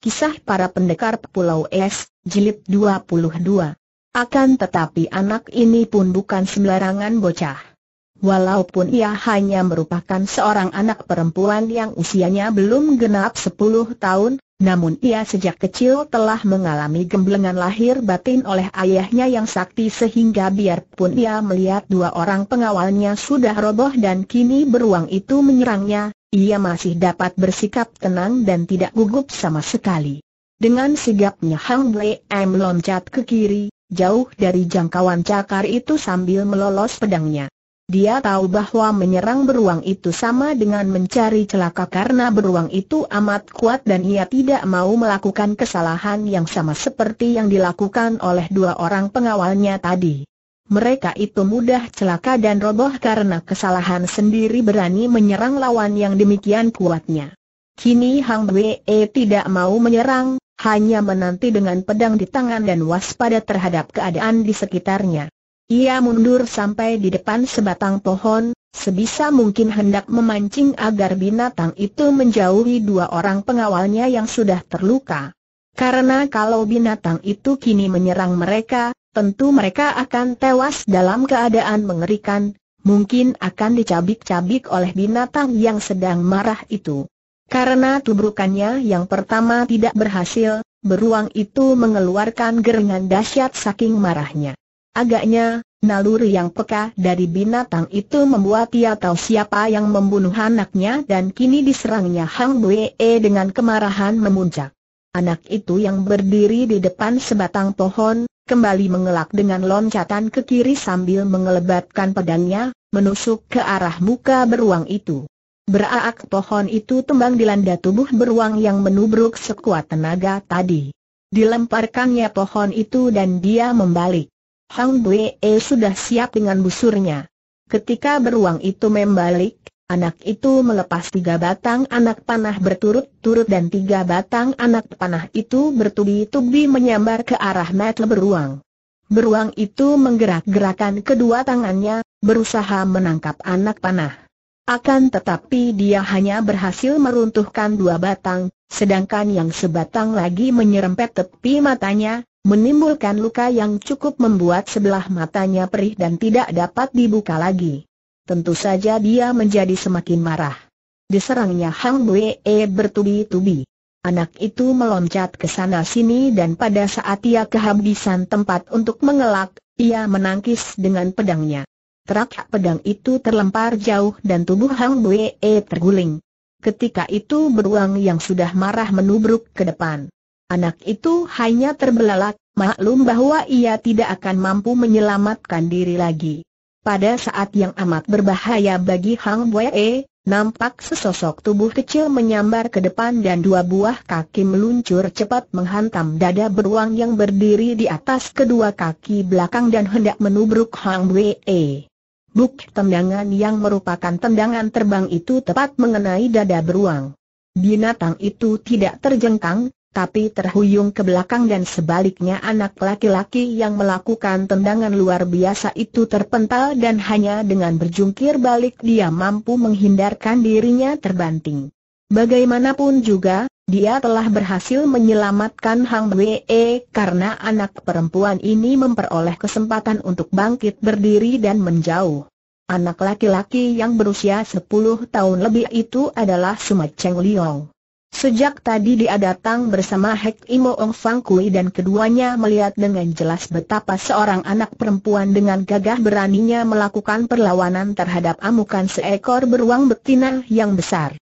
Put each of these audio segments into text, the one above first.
Kisah para pendekar Pulau Es, Jilid 22. Akan tetapi anak ini pun bukan sembarangan bocah. Walaupun ia hanya merupakan seorang anak perempuan yang usianya belum genap 10 tahun, namun ia sejak kecil telah mengalami gemblengan lahir batin oleh ayahnya yang sakti sehingga biarpun ia melihat dua orang pengawalnya sudah roboh dan kini beruang itu menyerangnya, ia masih dapat bersikap tenang dan tidak gugup sama sekali. Dengan sigapnya Hang Wei M meloncat ke kiri, jauh dari jangkauan cakar itu sambil melolos pedangnya. Dia tahu bahwa menyerang beruang itu sama dengan mencari celaka karena beruang itu amat kuat dan ia tidak mau melakukan kesalahan yang sama seperti yang dilakukan oleh dua orang pengawalnya tadi mereka itu mudah celaka dan roboh karena kesalahan sendiri berani menyerang lawan yang demikian kuatnya. Kini Hang Wee tidak mau menyerang, hanya menanti dengan pedang di tangan dan waspada terhadap keadaan di sekitarnya. Ia mundur sampai di depan sebatang pohon, sebisa mungkin hendak memancing agar binatang itu menjauhi dua orang pengawalnya yang sudah terluka. Karena kalau binatang itu kini menyerang mereka, tentu mereka akan tewas dalam keadaan mengerikan, mungkin akan dicabik-cabik oleh binatang yang sedang marah itu. Karena tubrukannya yang pertama tidak berhasil, beruang itu mengeluarkan gerengan dahsyat saking marahnya. Agaknya, naluri yang peka dari binatang itu membuat ia tahu siapa yang membunuh anaknya dan kini diserangnya Hang Bue dengan kemarahan memuncak. Anak itu yang berdiri di depan sebatang pohon, kembali mengelak dengan loncatan ke kiri sambil mengelebatkan pedangnya, menusuk ke arah muka beruang itu. Beraak pohon itu tembang dilanda tubuh beruang yang menubruk sekuat tenaga tadi. Dilemparkannya pohon itu dan dia membalik. Hang Bue sudah siap dengan busurnya. Ketika beruang itu membalik, Anak itu melepas tiga batang anak panah berturut-turut dan tiga batang anak panah itu bertubi-tubi menyambar ke arah metle beruang. Beruang itu menggerak-gerakan kedua tangannya, berusaha menangkap anak panah. Akan tetapi dia hanya berhasil meruntuhkan dua batang, sedangkan yang sebatang lagi menyerempet tepi matanya, menimbulkan luka yang cukup membuat sebelah matanya perih dan tidak dapat dibuka lagi tentu saja dia menjadi semakin marah. Diserangnya Hang Bue e bertubi-tubi. Anak itu meloncat ke sana sini dan pada saat ia kehabisan tempat untuk mengelak, ia menangkis dengan pedangnya. Terak pedang itu terlempar jauh dan tubuh Hang Bue e terguling. Ketika itu beruang yang sudah marah menubruk ke depan. Anak itu hanya terbelalak, maklum bahwa ia tidak akan mampu menyelamatkan diri lagi. Pada saat yang amat berbahaya bagi Hang Wei, nampak sesosok tubuh kecil menyambar ke depan dan dua buah kaki meluncur cepat menghantam dada beruang yang berdiri di atas kedua kaki belakang dan hendak menubruk Hang Wei. Buk tendangan yang merupakan tendangan terbang itu tepat mengenai dada beruang. Binatang itu tidak terjengkang, tapi terhuyung ke belakang dan sebaliknya anak laki-laki yang melakukan tendangan luar biasa itu terpental dan hanya dengan berjungkir balik dia mampu menghindarkan dirinya terbanting. Bagaimanapun juga, dia telah berhasil menyelamatkan Hang Wee karena anak perempuan ini memperoleh kesempatan untuk bangkit berdiri dan menjauh. Anak laki-laki yang berusia 10 tahun lebih itu adalah Sumat Cheng Liong. Sejak tadi dia datang bersama Hek Imo Ong Fang Kui dan keduanya melihat dengan jelas betapa seorang anak perempuan dengan gagah beraninya melakukan perlawanan terhadap amukan seekor beruang betina yang besar.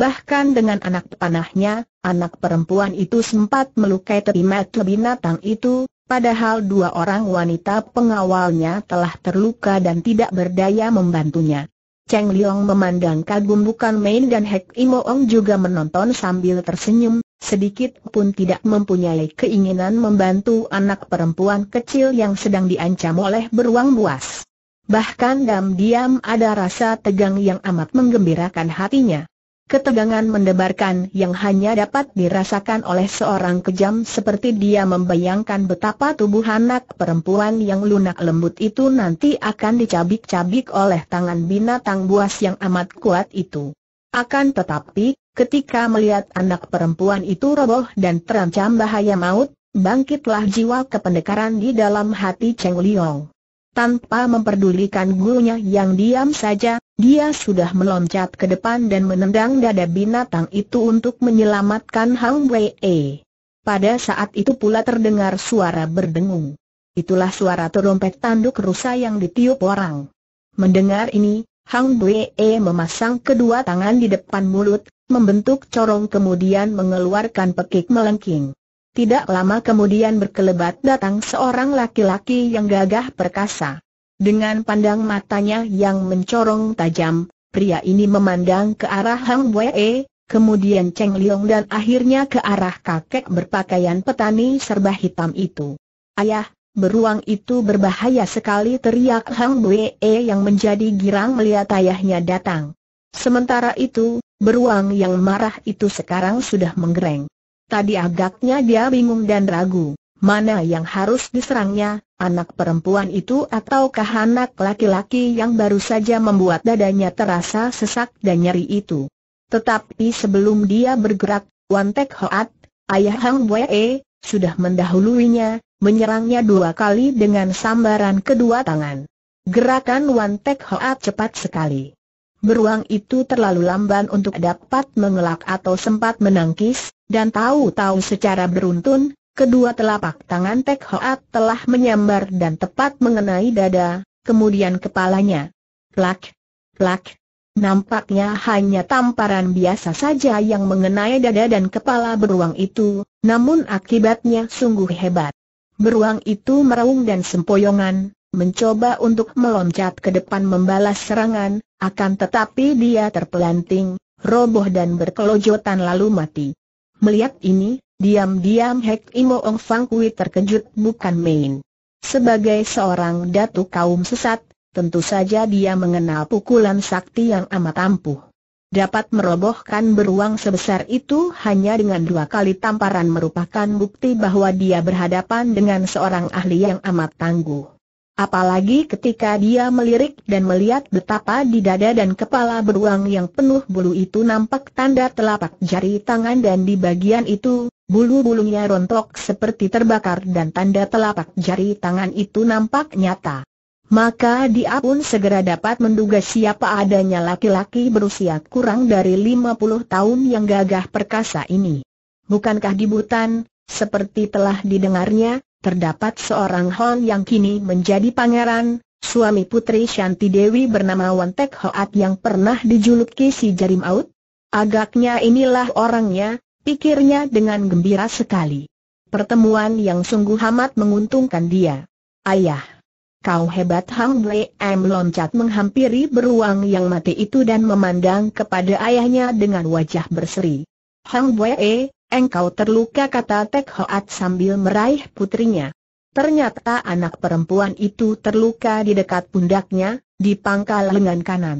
Bahkan dengan anak panahnya, anak perempuan itu sempat melukai tepi mata binatang itu, padahal dua orang wanita pengawalnya telah terluka dan tidak berdaya membantunya. Cheng Liong memandang kagum bukan main dan Hek Imoong juga menonton sambil tersenyum, sedikit pun tidak mempunyai keinginan membantu anak perempuan kecil yang sedang diancam oleh beruang buas. Bahkan diam-diam ada rasa tegang yang amat menggembirakan hatinya. Ketegangan mendebarkan yang hanya dapat dirasakan oleh seorang kejam seperti dia membayangkan betapa tubuh anak perempuan yang lunak lembut itu nanti akan dicabik-cabik oleh tangan binatang buas yang amat kuat itu. Akan tetapi, ketika melihat anak perempuan itu roboh dan terancam bahaya maut, bangkitlah jiwa kependekaran di dalam hati Cheng Liong. Tanpa memperdulikan gurunya yang diam saja, dia sudah meloncat ke depan dan menendang dada binatang itu untuk menyelamatkan Hang Wei. Pada saat itu pula terdengar suara berdengung. Itulah suara terompet tanduk rusa yang ditiup orang. Mendengar ini, Hang Wei memasang kedua tangan di depan mulut, membentuk corong kemudian mengeluarkan pekik melengking. Tidak lama kemudian berkelebat datang seorang laki-laki yang gagah perkasa. Dengan pandang matanya yang mencorong tajam, pria ini memandang ke arah Hang Wei, kemudian Cheng Liong dan akhirnya ke arah kakek berpakaian petani serba hitam itu. Ayah, beruang itu berbahaya sekali teriak Hang Wei yang menjadi girang melihat ayahnya datang. Sementara itu, beruang yang marah itu sekarang sudah menggereng. Tadi agaknya dia bingung dan ragu. Mana yang harus diserangnya, anak perempuan itu ataukah anak laki-laki yang baru saja membuat dadanya terasa sesak dan nyeri itu. Tetapi sebelum dia bergerak, Wan Tek Hoat, ayah Hang Wee, e, sudah mendahuluinya, menyerangnya dua kali dengan sambaran kedua tangan. Gerakan Wan Tek Hoat cepat sekali. Beruang itu terlalu lamban untuk dapat mengelak atau sempat menangkis, dan tahu-tahu secara beruntun, kedua telapak tangan Tek Hoat telah menyambar dan tepat mengenai dada, kemudian kepalanya. Plak, plak. Nampaknya hanya tamparan biasa saja yang mengenai dada dan kepala beruang itu, namun akibatnya sungguh hebat. Beruang itu meraung dan sempoyongan, mencoba untuk meloncat ke depan membalas serangan, akan tetapi dia terpelanting, roboh dan berkelojotan lalu mati. Melihat ini, Diam-diam Hek Imo Ong Fang Kui terkejut bukan main. Sebagai seorang datu kaum sesat, tentu saja dia mengenal pukulan sakti yang amat ampuh. Dapat merobohkan beruang sebesar itu hanya dengan dua kali tamparan merupakan bukti bahwa dia berhadapan dengan seorang ahli yang amat tangguh. Apalagi ketika dia melirik dan melihat betapa di dada dan kepala beruang yang penuh bulu itu nampak tanda telapak jari tangan dan di bagian itu, bulu-bulunya rontok seperti terbakar dan tanda telapak jari tangan itu nampak nyata. Maka dia pun segera dapat menduga siapa adanya laki-laki berusia kurang dari 50 tahun yang gagah perkasa ini. Bukankah di hutan, seperti telah didengarnya, terdapat seorang Hon yang kini menjadi pangeran, suami putri Shanti Dewi bernama Wan Tek Hoat yang pernah dijuluki si Jarim Out. Agaknya inilah orangnya, pikirnya dengan gembira sekali. Pertemuan yang sungguh amat menguntungkan dia. Ayah, kau hebat Hang M loncat menghampiri beruang yang mati itu dan memandang kepada ayahnya dengan wajah berseri. Hang E, Engkau terluka kata Tek Hoat sambil meraih putrinya. Ternyata anak perempuan itu terluka di dekat pundaknya, di pangkal lengan kanan.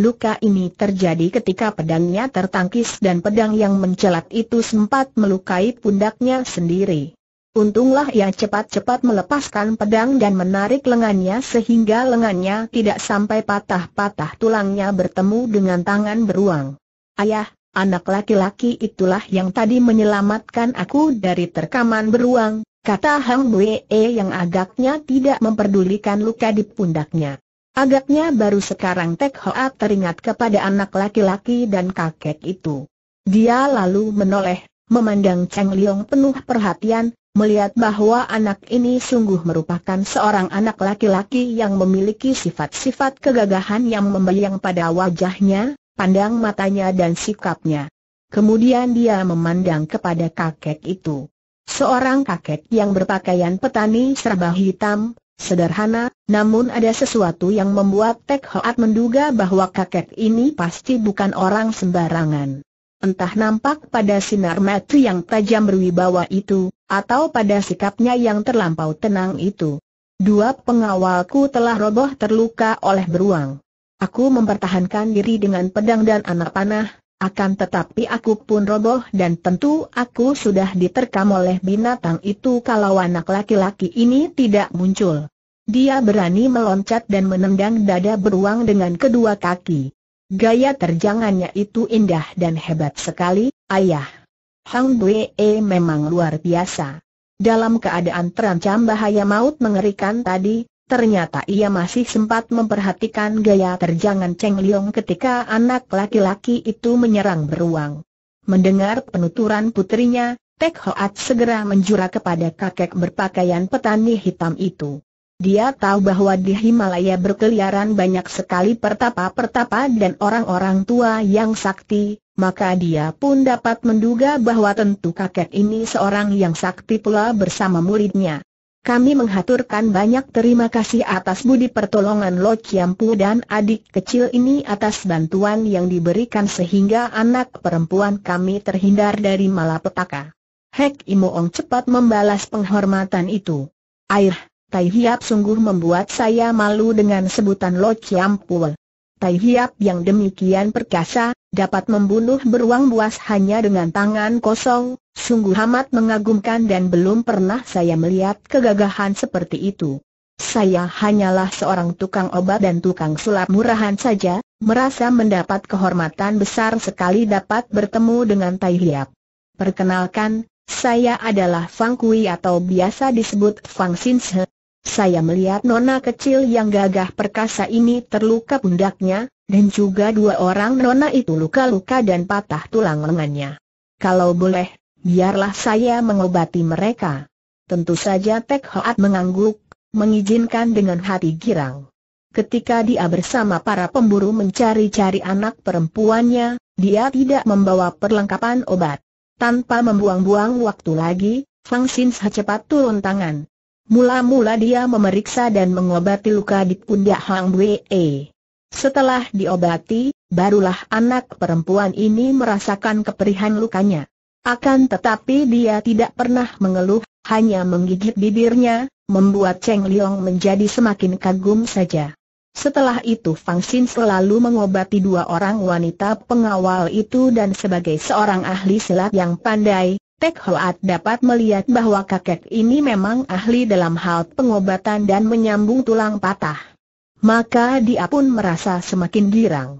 Luka ini terjadi ketika pedangnya tertangkis dan pedang yang mencelat itu sempat melukai pundaknya sendiri. Untunglah ia cepat-cepat melepaskan pedang dan menarik lengannya sehingga lengannya tidak sampai patah-patah tulangnya bertemu dengan tangan beruang. Ayah, Anak laki-laki itulah yang tadi menyelamatkan aku dari terkaman beruang, kata Hang Buee yang agaknya tidak memperdulikan luka di pundaknya. Agaknya baru sekarang Tek Hoa teringat kepada anak laki-laki dan kakek itu. Dia lalu menoleh, memandang Cheng Liong penuh perhatian, melihat bahwa anak ini sungguh merupakan seorang anak laki-laki yang memiliki sifat-sifat kegagahan yang membayang pada wajahnya, pandang matanya dan sikapnya. Kemudian dia memandang kepada kakek itu. Seorang kakek yang berpakaian petani serba hitam, sederhana, namun ada sesuatu yang membuat Tek Hoat menduga bahwa kakek ini pasti bukan orang sembarangan. Entah nampak pada sinar mata yang tajam berwibawa itu, atau pada sikapnya yang terlampau tenang itu. Dua pengawalku telah roboh terluka oleh beruang. Aku mempertahankan diri dengan pedang dan anak panah, akan tetapi aku pun roboh dan tentu aku sudah diterkam oleh binatang itu kalau anak laki-laki ini tidak muncul. Dia berani meloncat dan menendang dada beruang dengan kedua kaki. Gaya terjangannya itu indah dan hebat sekali, ayah. Hang Bue e memang luar biasa. Dalam keadaan terancam bahaya maut mengerikan tadi, Ternyata ia masih sempat memperhatikan gaya terjangan Cheng Liong ketika anak laki-laki itu menyerang beruang. Mendengar penuturan putrinya, Tek Hoat segera menjura kepada kakek berpakaian petani hitam itu. Dia tahu bahwa di Himalaya berkeliaran banyak sekali pertapa-pertapa dan orang-orang tua yang sakti, maka dia pun dapat menduga bahwa tentu kakek ini seorang yang sakti pula bersama muridnya. Kami menghaturkan banyak terima kasih atas budi pertolongan Lo Chiampu dan adik kecil ini atas bantuan yang diberikan sehingga anak perempuan kami terhindar dari malapetaka. Hek Imoong cepat membalas penghormatan itu. Air, Tai Hiap sungguh membuat saya malu dengan sebutan Lo Chiampu. Tai Hiap yang demikian perkasa, dapat membunuh beruang buas hanya dengan tangan kosong, sungguh amat mengagumkan dan belum pernah saya melihat kegagahan seperti itu. Saya hanyalah seorang tukang obat dan tukang sulap murahan saja, merasa mendapat kehormatan besar sekali dapat bertemu dengan Tai Hiap. Perkenalkan, saya adalah Fang Kui atau biasa disebut Fang Sin saya melihat nona kecil yang gagah perkasa ini terluka pundaknya, dan juga dua orang nona itu luka-luka dan patah tulang lengannya. Kalau boleh, biarlah saya mengobati mereka. Tentu saja Tek Hoat mengangguk, mengizinkan dengan hati girang. Ketika dia bersama para pemburu mencari-cari anak perempuannya, dia tidak membawa perlengkapan obat. Tanpa membuang-buang waktu lagi, Fang Xin secepat turun tangan. Mula-mula dia memeriksa dan mengobati luka di pundak Hang Wei. Setelah diobati, barulah anak perempuan ini merasakan keperihan lukanya. Akan tetapi dia tidak pernah mengeluh, hanya menggigit bibirnya, membuat Cheng Liang menjadi semakin kagum saja. Setelah itu Fang Xin selalu mengobati dua orang wanita pengawal itu dan sebagai seorang ahli silat yang pandai, Tek Hoat dapat melihat bahwa kakek ini memang ahli dalam hal pengobatan dan menyambung tulang patah. Maka dia pun merasa semakin girang.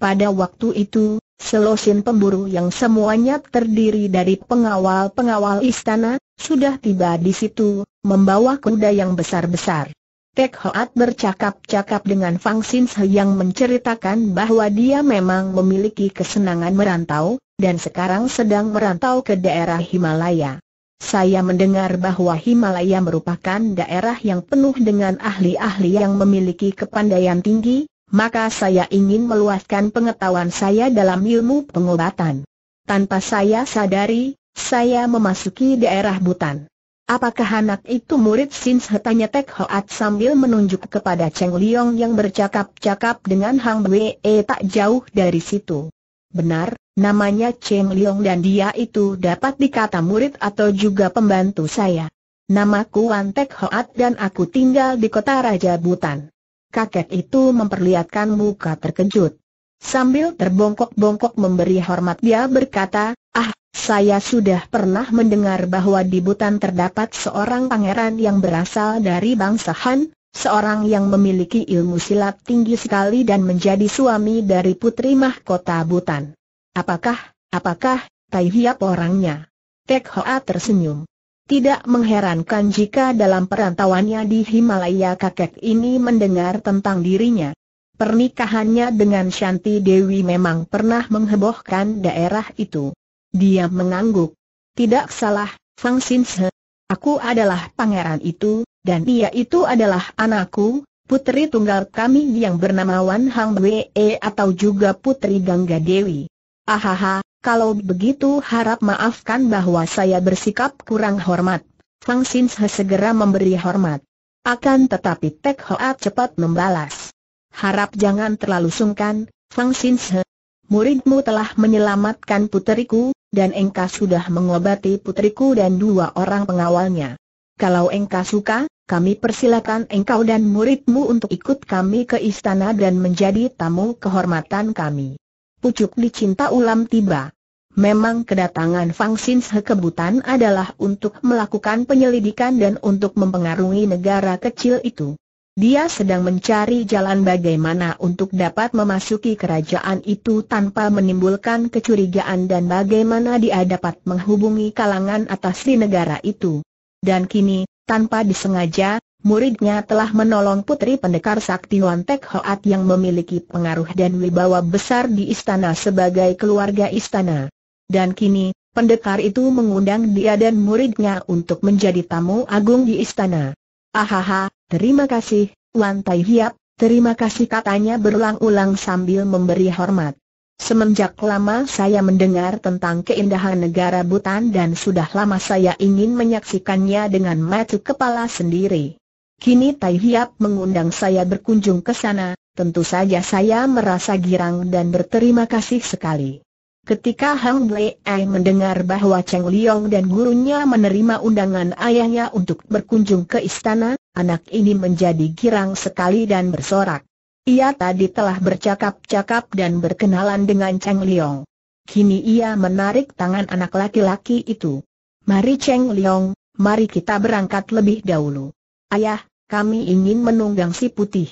Pada waktu itu, selosin pemburu yang semuanya terdiri dari pengawal-pengawal istana, sudah tiba di situ, membawa kuda yang besar-besar. Tek Hoat bercakap-cakap dengan Fang Sin yang menceritakan bahwa dia memang memiliki kesenangan merantau, dan sekarang sedang merantau ke daerah Himalaya. Saya mendengar bahwa Himalaya merupakan daerah yang penuh dengan ahli-ahli yang memiliki kepandaian tinggi, maka saya ingin meluaskan pengetahuan saya dalam ilmu pengobatan. Tanpa saya sadari, saya memasuki daerah Butan. Apakah anak itu murid Sins? Tanya Tek Hoat sambil menunjuk kepada Cheng Liong yang bercakap-cakap dengan Hang Wei eh, tak jauh dari situ. Benar, Namanya Cheng Liong dan dia itu dapat dikata murid atau juga pembantu saya. Namaku Wan Tek Hoat dan aku tinggal di kota Raja Butan. Kakek itu memperlihatkan muka terkejut. Sambil terbongkok-bongkok memberi hormat dia berkata, Ah, saya sudah pernah mendengar bahwa di Butan terdapat seorang pangeran yang berasal dari bangsa Han, seorang yang memiliki ilmu silat tinggi sekali dan menjadi suami dari putri mahkota Butan. Apakah, apakah, Tai Hiap orangnya? Tek Hoa tersenyum. Tidak mengherankan jika dalam perantauannya di Himalaya kakek ini mendengar tentang dirinya. Pernikahannya dengan Shanti Dewi memang pernah menghebohkan daerah itu. Dia mengangguk. Tidak salah, Fang Sinse. Aku adalah pangeran itu, dan dia itu adalah anakku, putri tunggal kami yang bernama Wan Hang Wei atau juga putri Gangga Dewi. Ahaha, kalau begitu harap maafkan bahwa saya bersikap kurang hormat. Fang Xinhe segera memberi hormat. Akan tetapi Tek Hoat cepat membalas. Harap jangan terlalu sungkan, Fang Xinhe. Muridmu telah menyelamatkan puteriku, dan engkau sudah mengobati puteriku dan dua orang pengawalnya. Kalau engkau suka, kami persilakan engkau dan muridmu untuk ikut kami ke istana dan menjadi tamu kehormatan kami pucuk dicinta ulam tiba. Memang kedatangan Fang Sinse kebutan adalah untuk melakukan penyelidikan dan untuk mempengaruhi negara kecil itu. Dia sedang mencari jalan bagaimana untuk dapat memasuki kerajaan itu tanpa menimbulkan kecurigaan dan bagaimana dia dapat menghubungi kalangan atas di negara itu. Dan kini, tanpa disengaja, muridnya telah menolong putri pendekar sakti Wan Tek Hoat yang memiliki pengaruh dan wibawa besar di istana sebagai keluarga istana. Dan kini, pendekar itu mengundang dia dan muridnya untuk menjadi tamu agung di istana. Ahaha, terima kasih, Wan Tai Hiap, terima kasih katanya berulang-ulang sambil memberi hormat. Semenjak lama saya mendengar tentang keindahan negara Butan dan sudah lama saya ingin menyaksikannya dengan mata kepala sendiri. Kini Tai Hiap mengundang saya berkunjung ke sana, tentu saja saya merasa girang dan berterima kasih sekali. Ketika Hang Blei mendengar bahwa Cheng Liong dan gurunya menerima undangan ayahnya untuk berkunjung ke istana, anak ini menjadi girang sekali dan bersorak. Ia tadi telah bercakap-cakap dan berkenalan dengan Cheng Liong. Kini ia menarik tangan anak laki-laki itu. Mari Cheng Liong, mari kita berangkat lebih dahulu. Ayah, kami ingin menunggang si putih.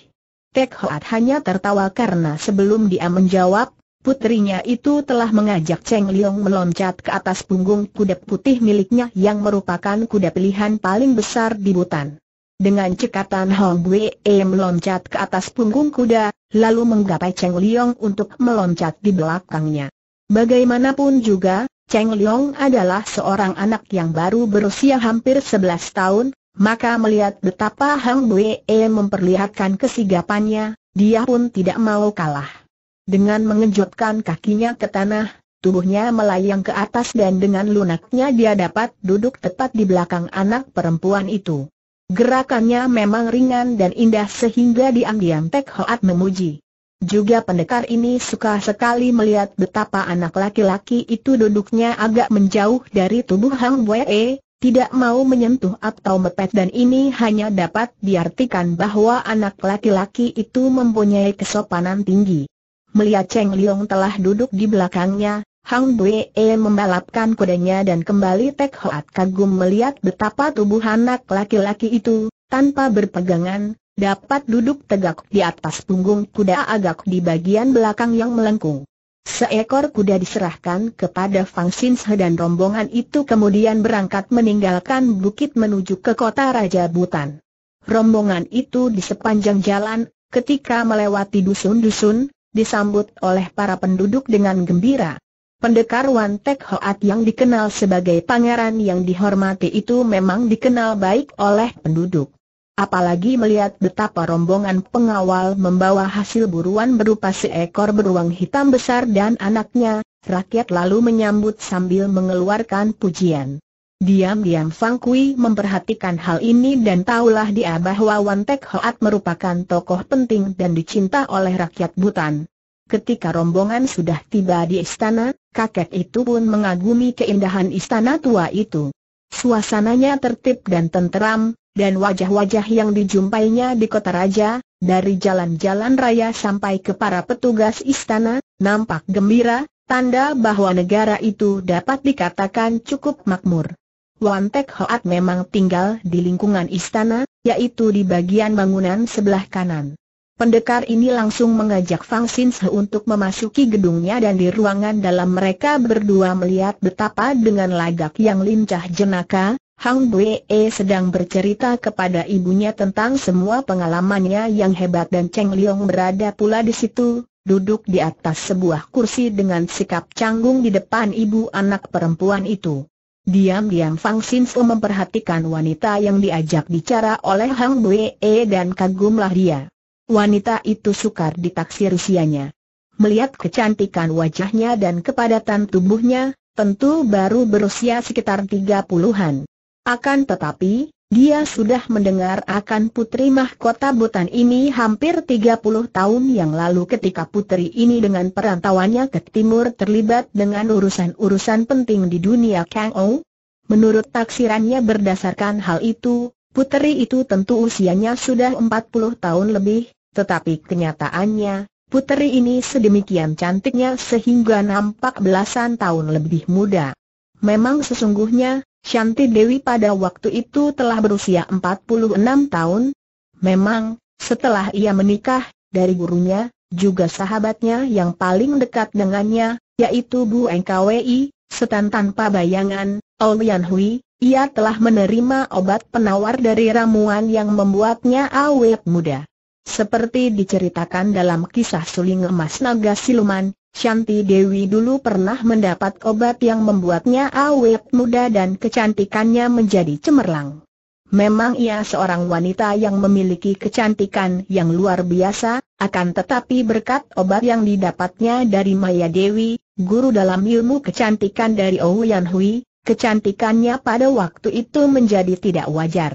Tek Hoat hanya tertawa karena sebelum dia menjawab, putrinya itu telah mengajak Cheng Liong meloncat ke atas punggung kuda putih miliknya yang merupakan kuda pilihan paling besar di Butan. Dengan cekatan Hong Wei e meloncat ke atas punggung kuda, lalu menggapai Cheng Liong untuk meloncat di belakangnya. Bagaimanapun juga, Cheng Liong adalah seorang anak yang baru berusia hampir 11 tahun, maka melihat betapa Hang Bue e memperlihatkan kesigapannya, dia pun tidak mau kalah. Dengan mengejutkan kakinya ke tanah, tubuhnya melayang ke atas dan dengan lunaknya dia dapat duduk tepat di belakang anak perempuan itu. Gerakannya memang ringan dan indah sehingga diam-diam Tek Hoat memuji. Juga pendekar ini suka sekali melihat betapa anak laki-laki itu duduknya agak menjauh dari tubuh Hang Bue, e tidak mau menyentuh atau mepet dan ini hanya dapat diartikan bahwa anak laki-laki itu mempunyai kesopanan tinggi. Melihat Cheng Liong telah duduk di belakangnya, Hang Bue e membalapkan kudanya dan kembali Tek Hoat kagum melihat betapa tubuh anak laki-laki itu, tanpa berpegangan, dapat duduk tegak di atas punggung kuda agak di bagian belakang yang melengkung. Seekor kuda diserahkan kepada Fang Xinhe dan rombongan itu kemudian berangkat meninggalkan bukit menuju ke kota Raja Butan. Rombongan itu di sepanjang jalan, ketika melewati dusun-dusun, disambut oleh para penduduk dengan gembira. Pendekar Wan Tek Hoat yang dikenal sebagai pangeran yang dihormati itu memang dikenal baik oleh penduduk apalagi melihat betapa rombongan pengawal membawa hasil buruan berupa seekor beruang hitam besar dan anaknya, rakyat lalu menyambut sambil mengeluarkan pujian. Diam-diam Fang Kui memperhatikan hal ini dan tahulah dia bahwa Wan Tek Hoat merupakan tokoh penting dan dicinta oleh rakyat Butan. Ketika rombongan sudah tiba di istana, kakek itu pun mengagumi keindahan istana tua itu. Suasananya tertib dan tenteram, dan wajah-wajah yang dijumpainya di kota raja, dari jalan-jalan raya sampai ke para petugas istana, nampak gembira, tanda bahwa negara itu dapat dikatakan cukup makmur. Wan Tek Hoat memang tinggal di lingkungan istana, yaitu di bagian bangunan sebelah kanan. Pendekar ini langsung mengajak Fang Sin Se untuk memasuki gedungnya dan di ruangan dalam mereka berdua melihat betapa dengan lagak yang lincah jenaka, Hang Bwe e sedang bercerita kepada ibunya tentang semua pengalamannya yang hebat dan Cheng Liong berada pula di situ, duduk di atas sebuah kursi dengan sikap canggung di depan ibu anak perempuan itu. Diam-diam Fang Xinfu memperhatikan wanita yang diajak bicara oleh Hang Bwe e dan kagumlah dia. Wanita itu sukar ditaksir usianya. Melihat kecantikan wajahnya dan kepadatan tubuhnya, tentu baru berusia sekitar tiga puluhan. Akan tetapi, dia sudah mendengar akan putri mahkota Butan ini hampir 30 tahun yang lalu ketika putri ini dengan perantauannya ke timur terlibat dengan urusan-urusan penting di dunia Kang Ou. Menurut taksirannya berdasarkan hal itu, putri itu tentu usianya sudah 40 tahun lebih, tetapi kenyataannya, putri ini sedemikian cantiknya sehingga nampak belasan tahun lebih muda. Memang sesungguhnya, Shanti Dewi pada waktu itu telah berusia 46 tahun. Memang, setelah ia menikah, dari gurunya, juga sahabatnya yang paling dekat dengannya, yaitu Bu NKWI, setan tanpa bayangan, Olian Hui, ia telah menerima obat penawar dari ramuan yang membuatnya awet muda. Seperti diceritakan dalam kisah suling emas naga siluman, Shanti Dewi dulu pernah mendapat obat yang membuatnya awet muda dan kecantikannya menjadi cemerlang. Memang ia seorang wanita yang memiliki kecantikan yang luar biasa, akan tetapi berkat obat yang didapatnya dari Maya Dewi, guru dalam ilmu kecantikan dari Ouyan Hui, kecantikannya pada waktu itu menjadi tidak wajar.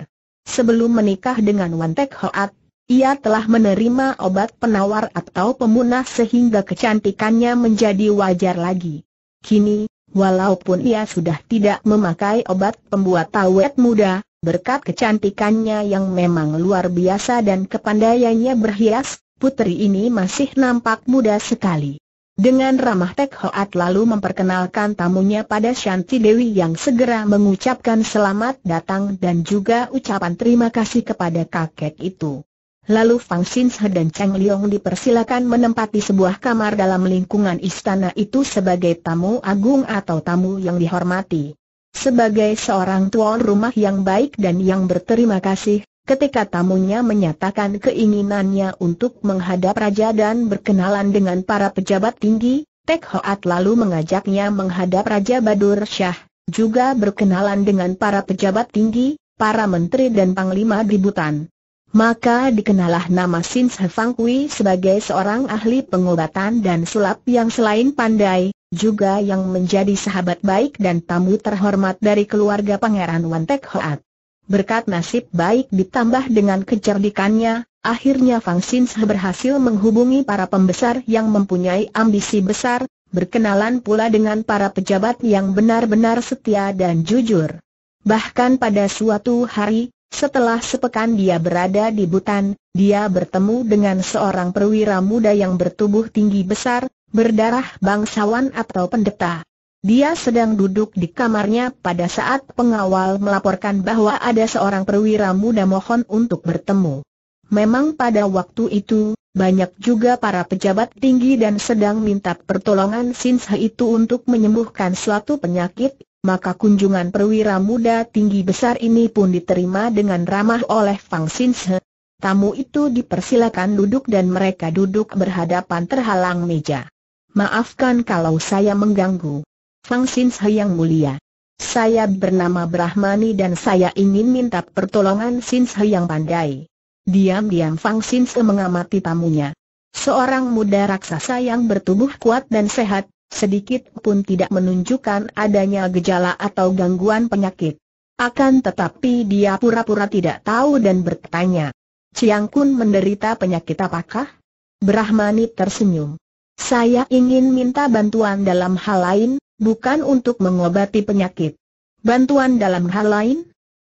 Sebelum menikah dengan Wan Tek Hoat, ia telah menerima obat penawar atau pemunah sehingga kecantikannya menjadi wajar lagi. Kini, walaupun ia sudah tidak memakai obat pembuat tawet muda, berkat kecantikannya yang memang luar biasa dan kepandaiannya berhias, putri ini masih nampak muda sekali. Dengan ramah Tek Hoat lalu memperkenalkan tamunya pada Shanti Dewi yang segera mengucapkan selamat datang dan juga ucapan terima kasih kepada kakek itu. Lalu Fang Xinhe dan Cheng Liong dipersilakan menempati sebuah kamar dalam lingkungan istana itu sebagai tamu agung atau tamu yang dihormati. Sebagai seorang tuan rumah yang baik dan yang berterima kasih, ketika tamunya menyatakan keinginannya untuk menghadap raja dan berkenalan dengan para pejabat tinggi, Tek Hoat lalu mengajaknya menghadap Raja Badur Shah, juga berkenalan dengan para pejabat tinggi, para menteri dan panglima di Butan. Maka dikenalah nama Sin Se Fang Kui sebagai seorang ahli pengobatan dan sulap yang selain pandai, juga yang menjadi sahabat baik dan tamu terhormat dari keluarga Pangeran Wan Tek Hoat. Berkat nasib baik ditambah dengan kecerdikannya, akhirnya Fang Sin Se berhasil menghubungi para pembesar yang mempunyai ambisi besar, berkenalan pula dengan para pejabat yang benar-benar setia dan jujur. Bahkan pada suatu hari, setelah sepekan dia berada di hutan, dia bertemu dengan seorang perwira muda yang bertubuh tinggi besar, berdarah bangsawan atau pendeta. Dia sedang duduk di kamarnya pada saat pengawal melaporkan bahwa ada seorang perwira muda mohon untuk bertemu. Memang pada waktu itu, banyak juga para pejabat tinggi dan sedang minta pertolongan Sinsa itu untuk menyembuhkan suatu penyakit, maka kunjungan perwira muda tinggi besar ini pun diterima dengan ramah oleh Fang Xinhe. Tamu itu dipersilakan duduk dan mereka duduk berhadapan terhalang meja. Maafkan kalau saya mengganggu. Fang Xinhe yang mulia. Saya bernama Brahmani dan saya ingin minta pertolongan Sinshe yang pandai. Diam-diam Fang Xinhe mengamati tamunya. Seorang muda raksasa yang bertubuh kuat dan sehat, sedikit pun tidak menunjukkan adanya gejala atau gangguan penyakit. Akan tetapi dia pura-pura tidak tahu dan bertanya, Ciang Kun menderita penyakit apakah? Brahmani tersenyum. Saya ingin minta bantuan dalam hal lain, bukan untuk mengobati penyakit. Bantuan dalam hal lain?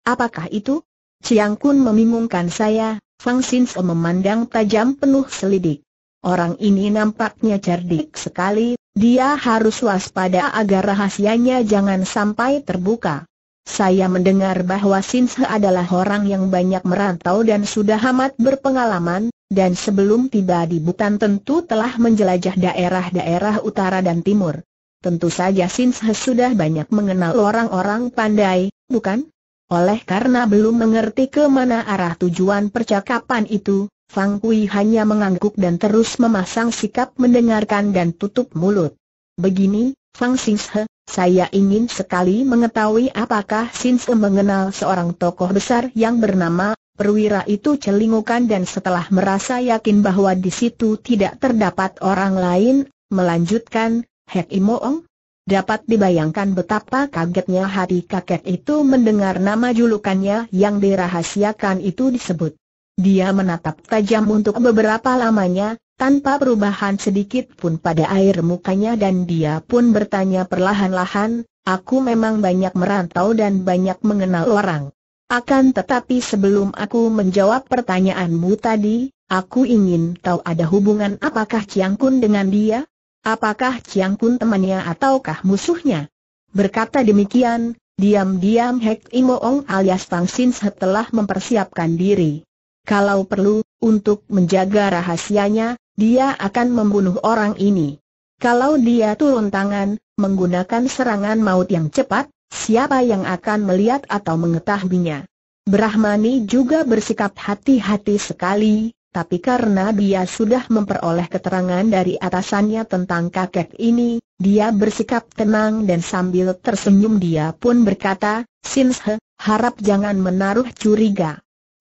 Apakah itu? Ciang Kun membingungkan saya, Fang Sinso memandang tajam penuh selidik. Orang ini nampaknya cerdik sekali, dia harus waspada agar rahasianya jangan sampai terbuka. Saya mendengar bahwa Sinse adalah orang yang banyak merantau dan sudah amat berpengalaman, dan sebelum tiba di Butan tentu telah menjelajah daerah-daerah utara dan timur. Tentu saja Sinse sudah banyak mengenal orang-orang pandai, bukan? Oleh karena belum mengerti ke mana arah tujuan percakapan itu, Fang Kui hanya mengangguk dan terus memasang sikap mendengarkan dan tutup mulut. Begini, Fang Singhe, saya ingin sekali mengetahui apakah Singhe mengenal seorang tokoh besar yang bernama, perwira itu celingukan dan setelah merasa yakin bahwa di situ tidak terdapat orang lain, melanjutkan, Hek Imoong, Dapat dibayangkan betapa kagetnya hati kakek itu mendengar nama julukannya yang dirahasiakan itu disebut. Dia menatap tajam untuk beberapa lamanya, tanpa perubahan sedikit pun pada air mukanya dan dia pun bertanya perlahan-lahan, aku memang banyak merantau dan banyak mengenal orang. Akan tetapi sebelum aku menjawab pertanyaanmu tadi, aku ingin tahu ada hubungan apakah Chiang Kun dengan dia? Apakah Chiang Kun temannya ataukah musuhnya? Berkata demikian, diam-diam Hek Imoong alias Tang Sin setelah mempersiapkan diri. Kalau perlu, untuk menjaga rahasianya, dia akan membunuh orang ini. Kalau dia turun tangan, menggunakan serangan maut yang cepat, siapa yang akan melihat atau mengetahuinya? Brahmani juga bersikap hati-hati sekali, tapi karena dia sudah memperoleh keterangan dari atasannya tentang kakek ini, dia bersikap tenang dan sambil tersenyum dia pun berkata, Sinshe, harap jangan menaruh curiga.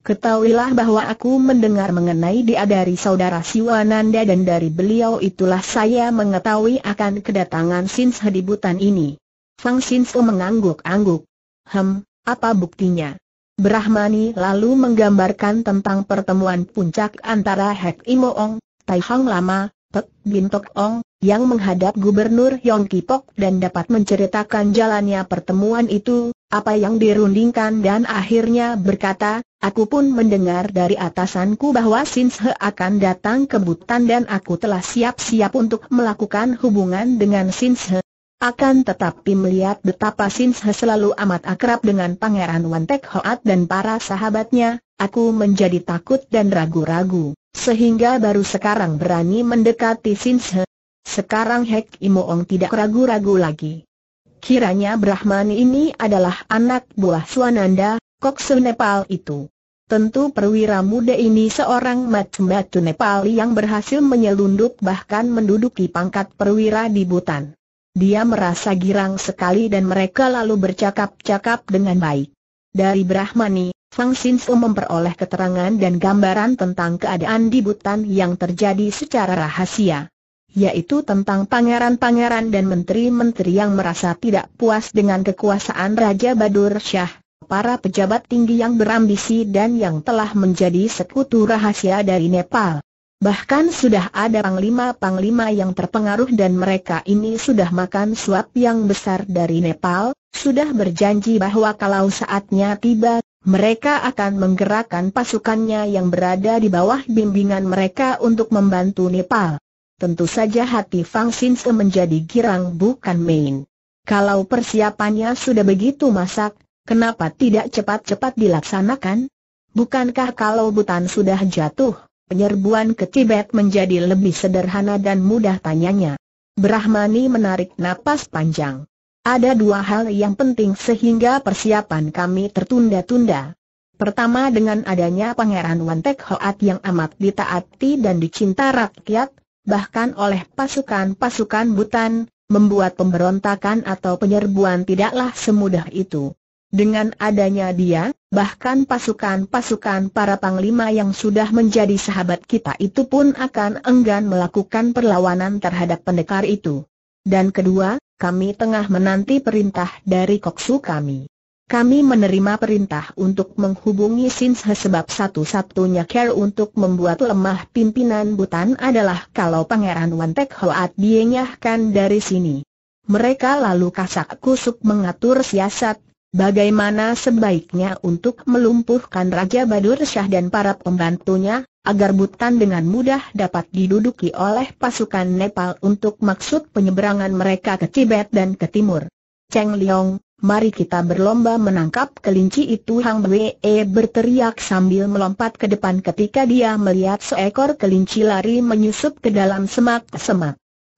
Ketahuilah bahwa aku mendengar mengenai dia dari saudara Siwananda dan dari beliau itulah saya mengetahui akan kedatangan Sins di butan ini. Fang Sinsu mengangguk-angguk. Hem, apa buktinya? Brahmani lalu menggambarkan tentang pertemuan puncak antara Hek Imoong, Tai Hang Lama, Pek Bintok Ong, yang menghadap Gubernur Yong Kipok dan dapat menceritakan jalannya pertemuan itu, apa yang dirundingkan dan akhirnya berkata, Aku pun mendengar dari atasanku bahwa Sins He akan datang ke Butan dan aku telah siap-siap untuk melakukan hubungan dengan Sins He. Akan tetapi melihat betapa Sins He selalu amat akrab dengan Pangeran Wan Tek Hoat dan para sahabatnya, aku menjadi takut dan ragu-ragu, sehingga baru sekarang berani mendekati Sins He. Sekarang Hek Imoong tidak ragu-ragu lagi. Kiranya Brahman ini adalah anak buah Suananda, Koksu Nepal itu. Tentu perwira muda ini seorang macu Nepal yang berhasil menyelundup bahkan menduduki pangkat perwira di Butan. Dia merasa girang sekali dan mereka lalu bercakap-cakap dengan baik. Dari Brahmani, Fang Sinsu memperoleh keterangan dan gambaran tentang keadaan di Butan yang terjadi secara rahasia. Yaitu tentang pangeran-pangeran dan menteri-menteri yang merasa tidak puas dengan kekuasaan Raja Badur Shah para pejabat tinggi yang berambisi dan yang telah menjadi sekutu rahasia dari Nepal. Bahkan sudah ada panglima-panglima yang terpengaruh dan mereka ini sudah makan suap yang besar dari Nepal, sudah berjanji bahwa kalau saatnya tiba, mereka akan menggerakkan pasukannya yang berada di bawah bimbingan mereka untuk membantu Nepal. Tentu saja hati Fang Sinse menjadi girang bukan main. Kalau persiapannya sudah begitu masak, Kenapa tidak cepat-cepat dilaksanakan? Bukankah kalau Butan sudah jatuh, penyerbuan ke Tibet menjadi lebih sederhana dan mudah tanyanya? Brahmani menarik napas panjang. Ada dua hal yang penting sehingga persiapan kami tertunda-tunda. Pertama dengan adanya Pangeran Wantek Hoat yang amat ditaati dan dicinta rakyat, bahkan oleh pasukan-pasukan Butan, membuat pemberontakan atau penyerbuan tidaklah semudah itu. Dengan adanya dia, bahkan pasukan-pasukan para panglima yang sudah menjadi sahabat kita itu pun akan enggan melakukan perlawanan terhadap pendekar itu. Dan kedua, kami tengah menanti perintah dari koksu kami. Kami menerima perintah untuk menghubungi Sinshe sebab satu-satunya care untuk membuat lemah pimpinan Butan adalah kalau Pangeran Wantek Hoat dienyahkan dari sini. Mereka lalu kasak kusuk mengatur siasat bagaimana sebaiknya untuk melumpuhkan Raja Badur Syah dan para pembantunya, agar Butan dengan mudah dapat diduduki oleh pasukan Nepal untuk maksud penyeberangan mereka ke Tibet dan ke timur. Cheng Liong, mari kita berlomba menangkap kelinci itu Hang Wee berteriak sambil melompat ke depan ketika dia melihat seekor kelinci lari menyusup ke dalam semak-semak.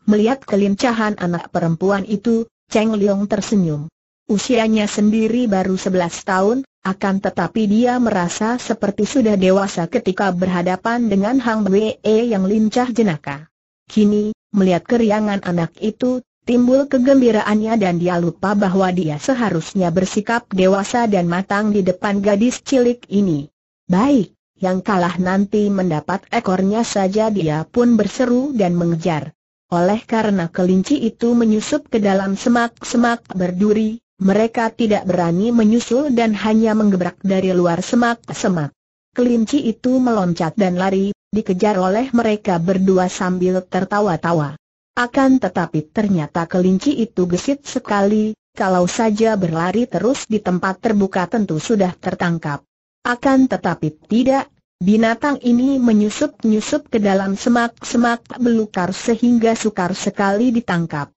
Melihat kelincahan anak perempuan itu, Cheng Liong tersenyum. Usianya sendiri baru 11 tahun, akan tetapi dia merasa seperti sudah dewasa ketika berhadapan dengan Hang Wee yang lincah jenaka. Kini, melihat keriangan anak itu, timbul kegembiraannya dan dia lupa bahwa dia seharusnya bersikap dewasa dan matang di depan gadis cilik ini. Baik, yang kalah nanti mendapat ekornya saja dia pun berseru dan mengejar. Oleh karena kelinci itu menyusup ke dalam semak-semak berduri, mereka tidak berani menyusul dan hanya menggebrak dari luar semak-semak. Kelinci itu meloncat dan lari, dikejar oleh mereka berdua sambil tertawa-tawa. Akan tetapi ternyata kelinci itu gesit sekali, kalau saja berlari terus di tempat terbuka tentu sudah tertangkap. Akan tetapi tidak, binatang ini menyusup-nyusup ke dalam semak-semak belukar sehingga sukar sekali ditangkap.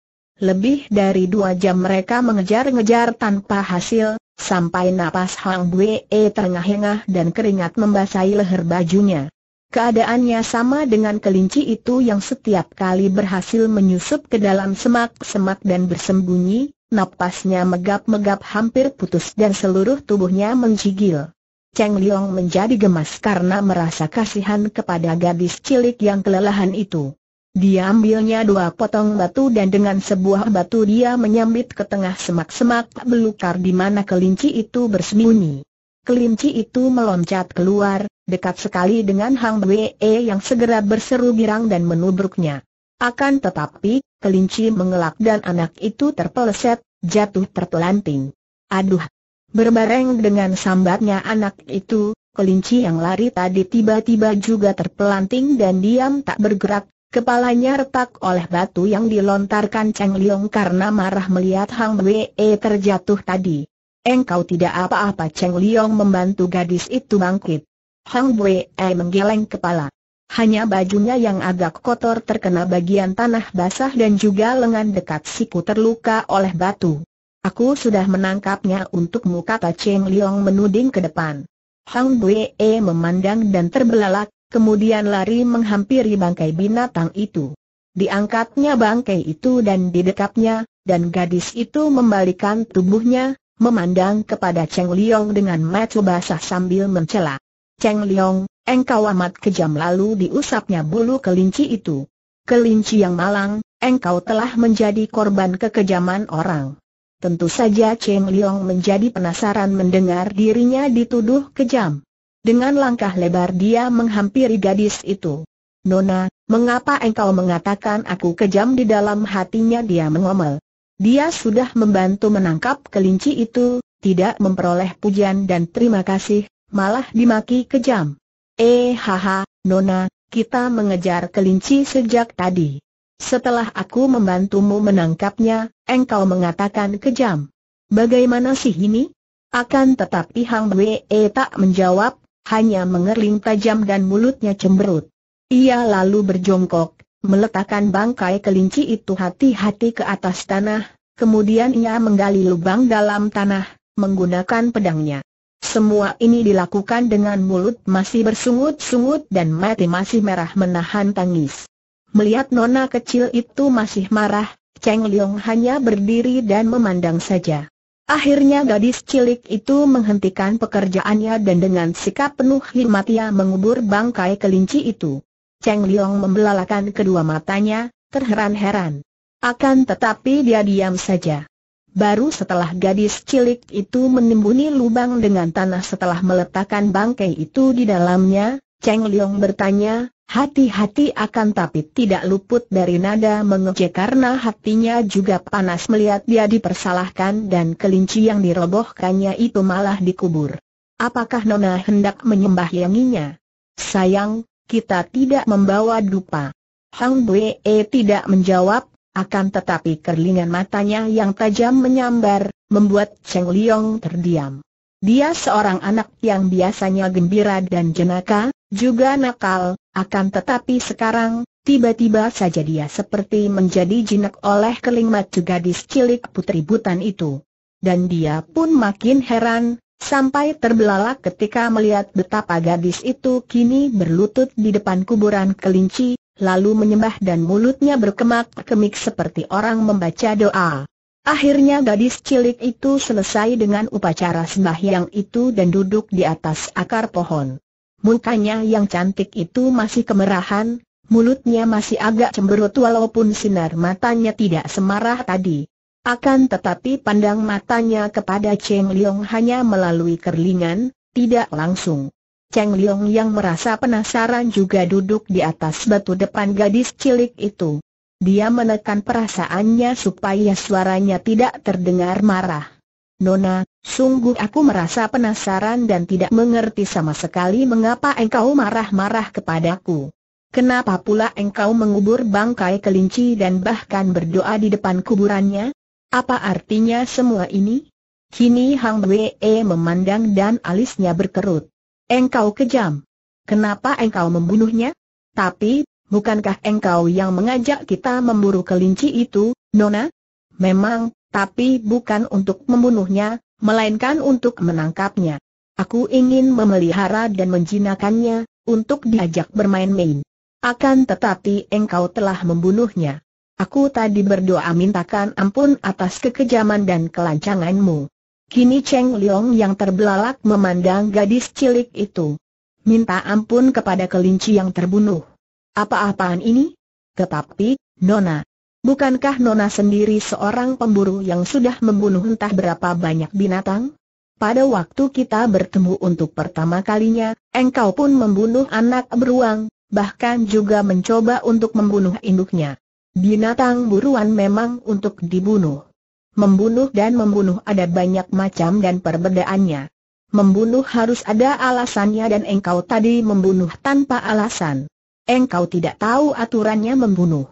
Lebih dari dua jam mereka mengejar-ngejar tanpa hasil, sampai napas Hang Bue terengah-engah dan keringat membasahi leher bajunya. Keadaannya sama dengan kelinci itu yang setiap kali berhasil menyusup ke dalam semak-semak dan bersembunyi, napasnya megap-megap hampir putus dan seluruh tubuhnya mencigil. Cheng Liong menjadi gemas karena merasa kasihan kepada gadis cilik yang kelelahan itu. Diambilnya dua potong batu dan dengan sebuah batu dia menyambit ke tengah semak-semak belukar di mana kelinci itu bersembunyi. Kelinci itu meloncat keluar, dekat sekali dengan Hang Wee yang segera berseru girang dan menubruknya. Akan tetapi, kelinci mengelak dan anak itu terpeleset, jatuh tertelanting. Aduh! Berbareng dengan sambatnya anak itu, kelinci yang lari tadi tiba-tiba juga terpelanting dan diam tak bergerak Kepalanya retak oleh batu yang dilontarkan Cheng Liong karena marah melihat Hang Wei terjatuh tadi. Engkau tidak apa-apa Cheng Liong membantu gadis itu bangkit. Hang Wei menggeleng kepala. Hanya bajunya yang agak kotor terkena bagian tanah basah dan juga lengan dekat siku terluka oleh batu. Aku sudah menangkapnya untukmu kata Cheng Liong menuding ke depan. Hang Wei memandang dan terbelalak, kemudian lari menghampiri bangkai binatang itu. Diangkatnya bangkai itu dan didekapnya, dan gadis itu membalikan tubuhnya, memandang kepada Cheng Liong dengan mata basah sambil mencela. Cheng Liong, engkau amat kejam lalu diusapnya bulu kelinci itu. Kelinci yang malang, engkau telah menjadi korban kekejaman orang. Tentu saja Cheng Liong menjadi penasaran mendengar dirinya dituduh kejam. Dengan langkah lebar dia menghampiri gadis itu. Nona, mengapa engkau mengatakan aku kejam di dalam hatinya dia mengomel. Dia sudah membantu menangkap kelinci itu, tidak memperoleh pujian dan terima kasih, malah dimaki kejam. Eh haha, Nona, kita mengejar kelinci sejak tadi. Setelah aku membantumu menangkapnya, engkau mengatakan kejam. Bagaimana sih ini? Akan tetapi Hang Wei tak menjawab, hanya mengerling tajam dan mulutnya cemberut. Ia lalu berjongkok, meletakkan bangkai kelinci itu hati-hati ke atas tanah, kemudian ia menggali lubang dalam tanah, menggunakan pedangnya. Semua ini dilakukan dengan mulut masih bersungut-sungut dan mati masih merah menahan tangis. Melihat nona kecil itu masih marah, Cheng Liong hanya berdiri dan memandang saja. Akhirnya gadis cilik itu menghentikan pekerjaannya dan dengan sikap penuh hikmat ia mengubur bangkai kelinci itu. Cheng Liang membelalakan kedua matanya, terheran-heran. Akan tetapi dia diam saja. Baru setelah gadis cilik itu menimbuni lubang dengan tanah setelah meletakkan bangkai itu di dalamnya, Cheng Liang bertanya, Hati-hati akan tapi tidak luput dari nada mengejek karena hatinya juga panas melihat dia dipersalahkan dan kelinci yang dirobohkannya itu malah dikubur. Apakah Nona hendak menyembah yanginya? Sayang, kita tidak membawa dupa. Hang Bue tidak menjawab, akan tetapi kerlingan matanya yang tajam menyambar, membuat Cheng Liong terdiam. Dia seorang anak yang biasanya gembira dan jenaka, juga nakal, akan tetapi sekarang, tiba-tiba saja dia seperti menjadi jinak oleh matu gadis cilik putri butan itu. Dan dia pun makin heran, sampai terbelalak ketika melihat betapa gadis itu kini berlutut di depan kuburan kelinci, lalu menyembah dan mulutnya berkemak-kemik seperti orang membaca doa. Akhirnya gadis cilik itu selesai dengan upacara sembahyang itu dan duduk di atas akar pohon. Mukanya yang cantik itu masih kemerahan, mulutnya masih agak cemberut walaupun sinar matanya tidak semarah tadi. Akan tetapi pandang matanya kepada Cheng Liong hanya melalui kerlingan, tidak langsung. Cheng Liong yang merasa penasaran juga duduk di atas batu depan gadis cilik itu. Dia menekan perasaannya supaya suaranya tidak terdengar marah. Nona, sungguh aku merasa penasaran dan tidak mengerti sama sekali mengapa engkau marah-marah kepadaku. Kenapa pula engkau mengubur bangkai kelinci dan bahkan berdoa di depan kuburannya? Apa artinya semua ini? Kini Hang Wee memandang dan alisnya berkerut. Engkau kejam. Kenapa engkau membunuhnya? Tapi, bukankah engkau yang mengajak kita memburu kelinci itu, Nona? Memang, tapi bukan untuk membunuhnya, melainkan untuk menangkapnya. Aku ingin memelihara dan menjinakannya, untuk diajak bermain-main. Akan tetapi engkau telah membunuhnya. Aku tadi berdoa mintakan ampun atas kekejaman dan kelancanganmu. Kini Cheng Liong yang terbelalak memandang gadis cilik itu. Minta ampun kepada kelinci yang terbunuh. Apa-apaan ini? Tetapi, Nona, Bukankah Nona sendiri seorang pemburu yang sudah membunuh entah berapa banyak binatang? Pada waktu kita bertemu untuk pertama kalinya, engkau pun membunuh anak beruang, bahkan juga mencoba untuk membunuh induknya. Binatang buruan memang untuk dibunuh. Membunuh dan membunuh ada banyak macam dan perbedaannya. Membunuh harus ada alasannya dan engkau tadi membunuh tanpa alasan. Engkau tidak tahu aturannya membunuh.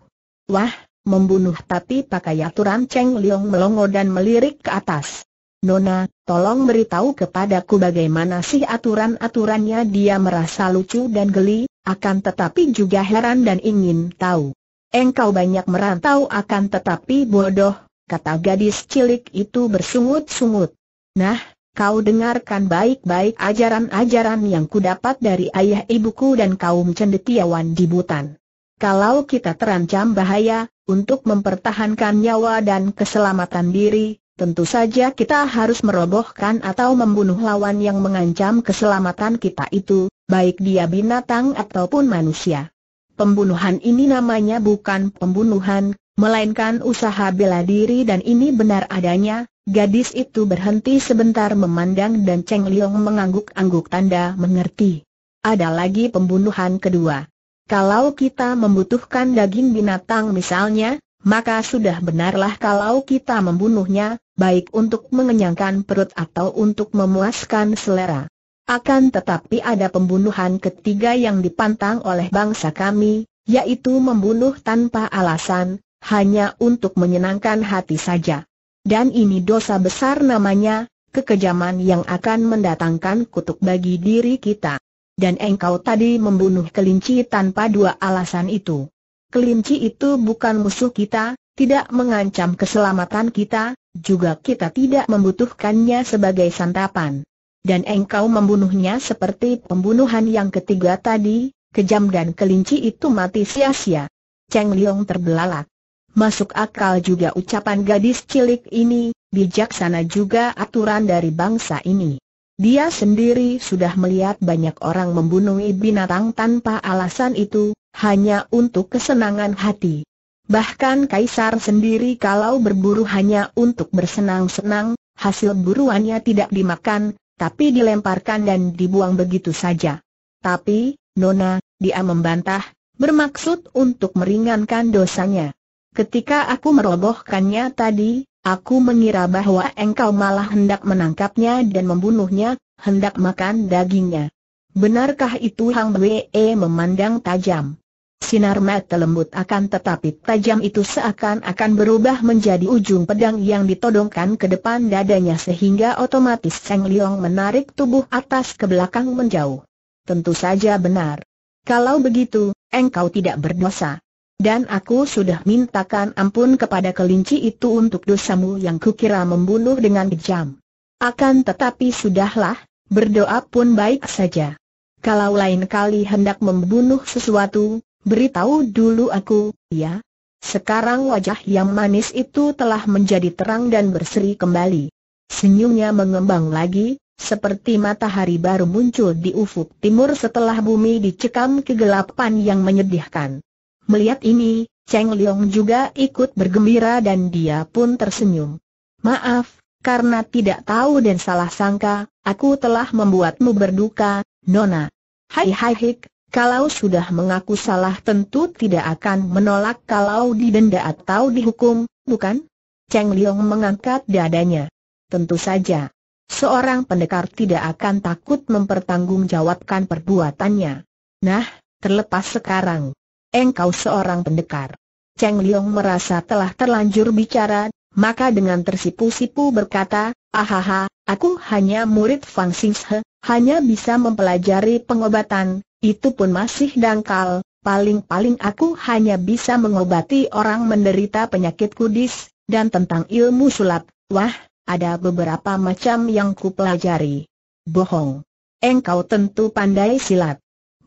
Wah, Membunuh tapi pakai aturan Cheng Liong melongo dan melirik ke atas. Nona, tolong beritahu kepadaku bagaimana sih aturan-aturannya dia merasa lucu dan geli, akan tetapi juga heran dan ingin tahu. Engkau banyak merantau akan tetapi bodoh, kata gadis cilik itu bersungut-sungut. Nah, kau dengarkan baik-baik ajaran-ajaran yang kudapat dari ayah ibuku dan kaum cendekiawan di Butan. Kalau kita terancam bahaya, untuk mempertahankan nyawa dan keselamatan diri, tentu saja kita harus merobohkan atau membunuh lawan yang mengancam keselamatan kita itu, baik dia binatang ataupun manusia. Pembunuhan ini namanya bukan pembunuhan, melainkan usaha bela diri dan ini benar adanya, Gadis itu berhenti sebentar memandang dan Cheng Liong mengangguk-angguk tanda mengerti. Ada lagi pembunuhan kedua. Kalau kita membutuhkan daging binatang misalnya, maka sudah benarlah kalau kita membunuhnya, baik untuk mengenyangkan perut atau untuk memuaskan selera. Akan tetapi ada pembunuhan ketiga yang dipantang oleh bangsa kami, yaitu membunuh tanpa alasan, hanya untuk menyenangkan hati saja. Dan ini dosa besar namanya, kekejaman yang akan mendatangkan kutuk bagi diri kita dan engkau tadi membunuh kelinci tanpa dua alasan itu. Kelinci itu bukan musuh kita, tidak mengancam keselamatan kita, juga kita tidak membutuhkannya sebagai santapan. Dan engkau membunuhnya seperti pembunuhan yang ketiga tadi, kejam dan kelinci itu mati sia-sia. Cheng Liong terbelalak. Masuk akal juga ucapan gadis cilik ini, bijaksana juga aturan dari bangsa ini. Dia sendiri sudah melihat banyak orang membunuh binatang tanpa alasan itu, hanya untuk kesenangan hati. Bahkan Kaisar sendiri kalau berburu hanya untuk bersenang-senang, hasil buruannya tidak dimakan, tapi dilemparkan dan dibuang begitu saja. Tapi, Nona, dia membantah, bermaksud untuk meringankan dosanya. Ketika aku merobohkannya tadi, Aku mengira bahwa engkau malah hendak menangkapnya dan membunuhnya, hendak makan dagingnya. Benarkah itu Hang Wee e memandang tajam? Sinar mata lembut akan tetapi tajam itu seakan-akan berubah menjadi ujung pedang yang ditodongkan ke depan dadanya sehingga otomatis Cheng Liong menarik tubuh atas ke belakang menjauh. Tentu saja benar. Kalau begitu, engkau tidak berdosa. Dan aku sudah mintakan ampun kepada kelinci itu untuk dosamu yang kukira membunuh dengan kejam. Akan tetapi sudahlah, berdoa pun baik saja. Kalau lain kali hendak membunuh sesuatu, beritahu dulu aku, ya. Sekarang wajah yang manis itu telah menjadi terang dan berseri kembali. Senyumnya mengembang lagi, seperti matahari baru muncul di ufuk timur setelah bumi dicekam kegelapan yang menyedihkan. Melihat ini, Cheng Liong juga ikut bergembira dan dia pun tersenyum. Maaf, karena tidak tahu dan salah sangka, aku telah membuatmu berduka, Nona. Hai hai hik, kalau sudah mengaku salah tentu tidak akan menolak kalau didenda atau dihukum, bukan? Cheng Liong mengangkat dadanya. Tentu saja. Seorang pendekar tidak akan takut mempertanggungjawabkan perbuatannya. Nah, terlepas sekarang engkau seorang pendekar. Cheng Liong merasa telah terlanjur bicara, maka dengan tersipu-sipu berkata, ahaha, aku hanya murid Fang Xinghe, hanya bisa mempelajari pengobatan, itu pun masih dangkal, paling-paling aku hanya bisa mengobati orang menderita penyakit kudis, dan tentang ilmu sulap, wah, ada beberapa macam yang ku pelajari. Bohong. Engkau tentu pandai silat.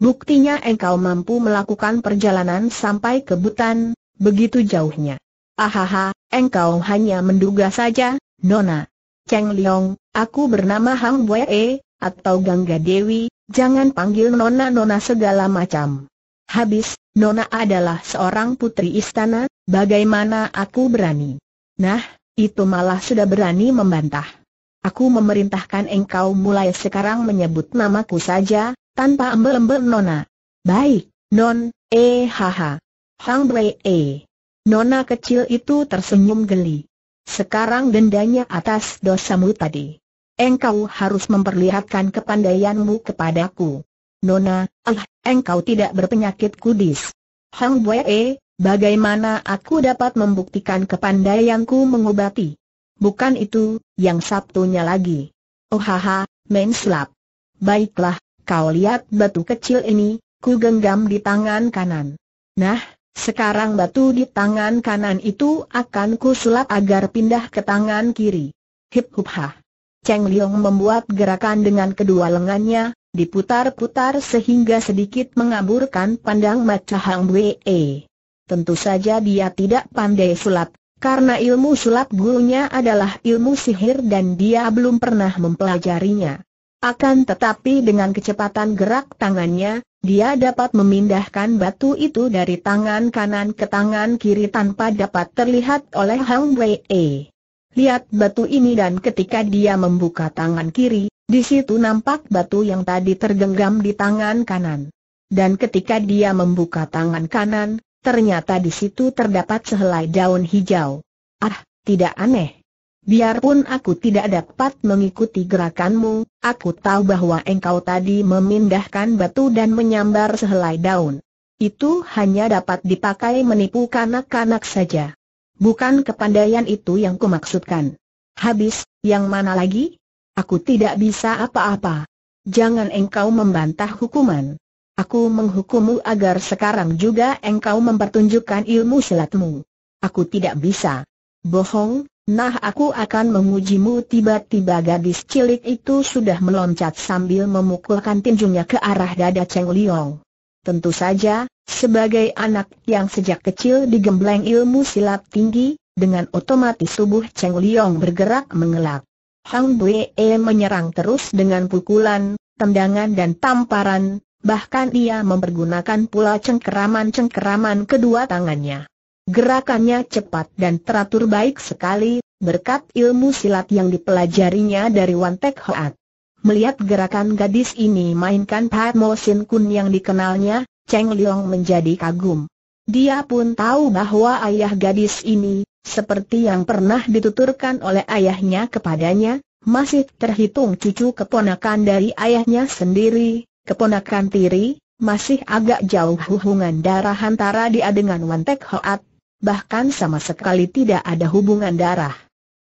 Buktinya engkau mampu melakukan perjalanan sampai ke Butan, begitu jauhnya. Ahaha, engkau hanya menduga saja, Nona. Cheng Liong, aku bernama Hang Wei, e, atau Gangga Dewi, jangan panggil Nona-Nona segala macam. Habis, Nona adalah seorang putri istana, bagaimana aku berani? Nah, itu malah sudah berani membantah. Aku memerintahkan engkau mulai sekarang menyebut namaku saja, tanpa embel-embel Nona. Baik, Non, eh haha. Hang Bwe eh. Nona kecil itu tersenyum geli. Sekarang dendanya atas dosamu tadi. Engkau harus memperlihatkan kepandaianmu kepadaku. Nona, ah, engkau tidak berpenyakit kudis. Hang eh, bagaimana aku dapat membuktikan kepandaianku mengobati? Bukan itu, yang Sabtunya lagi. Oh haha, slap. Baiklah, kau lihat batu kecil ini, ku genggam di tangan kanan. Nah, sekarang batu di tangan kanan itu akan ku sulap agar pindah ke tangan kiri. Hip hup ha. Cheng Liong membuat gerakan dengan kedua lengannya, diputar-putar sehingga sedikit mengaburkan pandang mata Hang Wei. Tentu saja dia tidak pandai sulap, karena ilmu sulap gurunya adalah ilmu sihir dan dia belum pernah mempelajarinya. Akan tetapi dengan kecepatan gerak tangannya, dia dapat memindahkan batu itu dari tangan kanan ke tangan kiri tanpa dapat terlihat oleh Hang Wei. E. Lihat batu ini dan ketika dia membuka tangan kiri, di situ nampak batu yang tadi tergenggam di tangan kanan. Dan ketika dia membuka tangan kanan, ternyata di situ terdapat sehelai daun hijau. Ah, tidak aneh. Biarpun aku tidak dapat mengikuti gerakanmu, aku tahu bahwa engkau tadi memindahkan batu dan menyambar sehelai daun. Itu hanya dapat dipakai menipu kanak-kanak saja. Bukan kepandaian itu yang kumaksudkan. Habis, yang mana lagi? Aku tidak bisa apa-apa. Jangan engkau membantah hukuman. Aku menghukummu agar sekarang juga engkau mempertunjukkan ilmu silatmu. Aku tidak bisa. Bohong, nah aku akan mengujimu tiba-tiba gadis cilik itu sudah meloncat sambil memukulkan tinjunya ke arah dada Cheng Liong. Tentu saja, sebagai anak yang sejak kecil digembleng ilmu silat tinggi, dengan otomatis tubuh Cheng Liong bergerak mengelak. Hang Bue menyerang terus dengan pukulan, tendangan dan tamparan, bahkan ia mempergunakan pula cengkeraman-cengkeraman kedua tangannya. Gerakannya cepat dan teratur baik sekali, berkat ilmu silat yang dipelajarinya dari Wan Tek Hoat. Melihat gerakan gadis ini mainkan Pat Mo Sin Kun yang dikenalnya, Cheng Leong menjadi kagum. Dia pun tahu bahwa ayah gadis ini, seperti yang pernah dituturkan oleh ayahnya kepadanya, masih terhitung cucu keponakan dari ayahnya sendiri, keponakan tiri, masih agak jauh hubungan darah antara dia dengan Wan Tek Hoat, bahkan sama sekali tidak ada hubungan darah.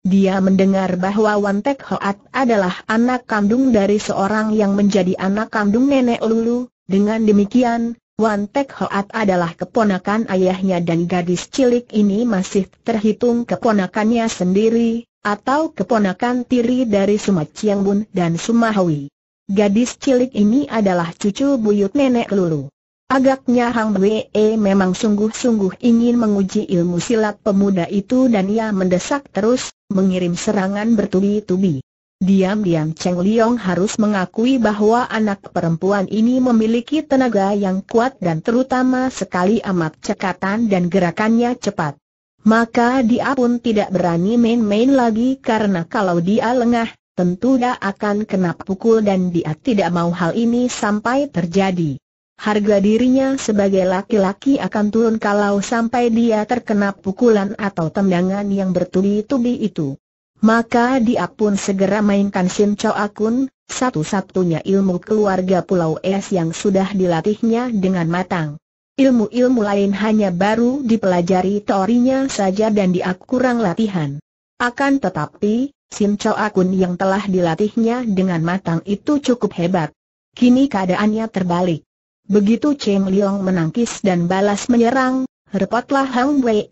Dia mendengar bahwa Wan Tek Hoat adalah anak kandung dari seorang yang menjadi anak kandung nenek Lulu, dengan demikian, Wan Tek Hoat adalah keponakan ayahnya dan gadis cilik ini masih terhitung keponakannya sendiri, atau keponakan tiri dari Sumat Chiang Bun dan Sumahawi. Gadis cilik ini adalah cucu buyut nenek Lulu. Agaknya Hang Wee memang sungguh-sungguh ingin menguji ilmu silat pemuda itu dan ia mendesak terus, mengirim serangan bertubi-tubi. Diam-diam Cheng Liong harus mengakui bahwa anak perempuan ini memiliki tenaga yang kuat dan terutama sekali amat cekatan dan gerakannya cepat. Maka dia pun tidak berani main-main lagi karena kalau dia lengah, tentu dia akan kena pukul dan dia tidak mau hal ini sampai terjadi. Harga dirinya sebagai laki-laki akan turun kalau sampai dia terkena pukulan atau tendangan yang bertubi-tubi itu. Maka dia pun segera mainkan Sim Chow Akun, satu-satunya ilmu keluarga Pulau Es yang sudah dilatihnya dengan matang. Ilmu-ilmu lain hanya baru dipelajari teorinya saja dan dia kurang latihan. Akan tetapi, Sim Cho Akun yang telah dilatihnya dengan matang itu cukup hebat. Kini keadaannya terbalik. Begitu Cheng Liang menangkis dan balas menyerang, repotlah Hang Wei.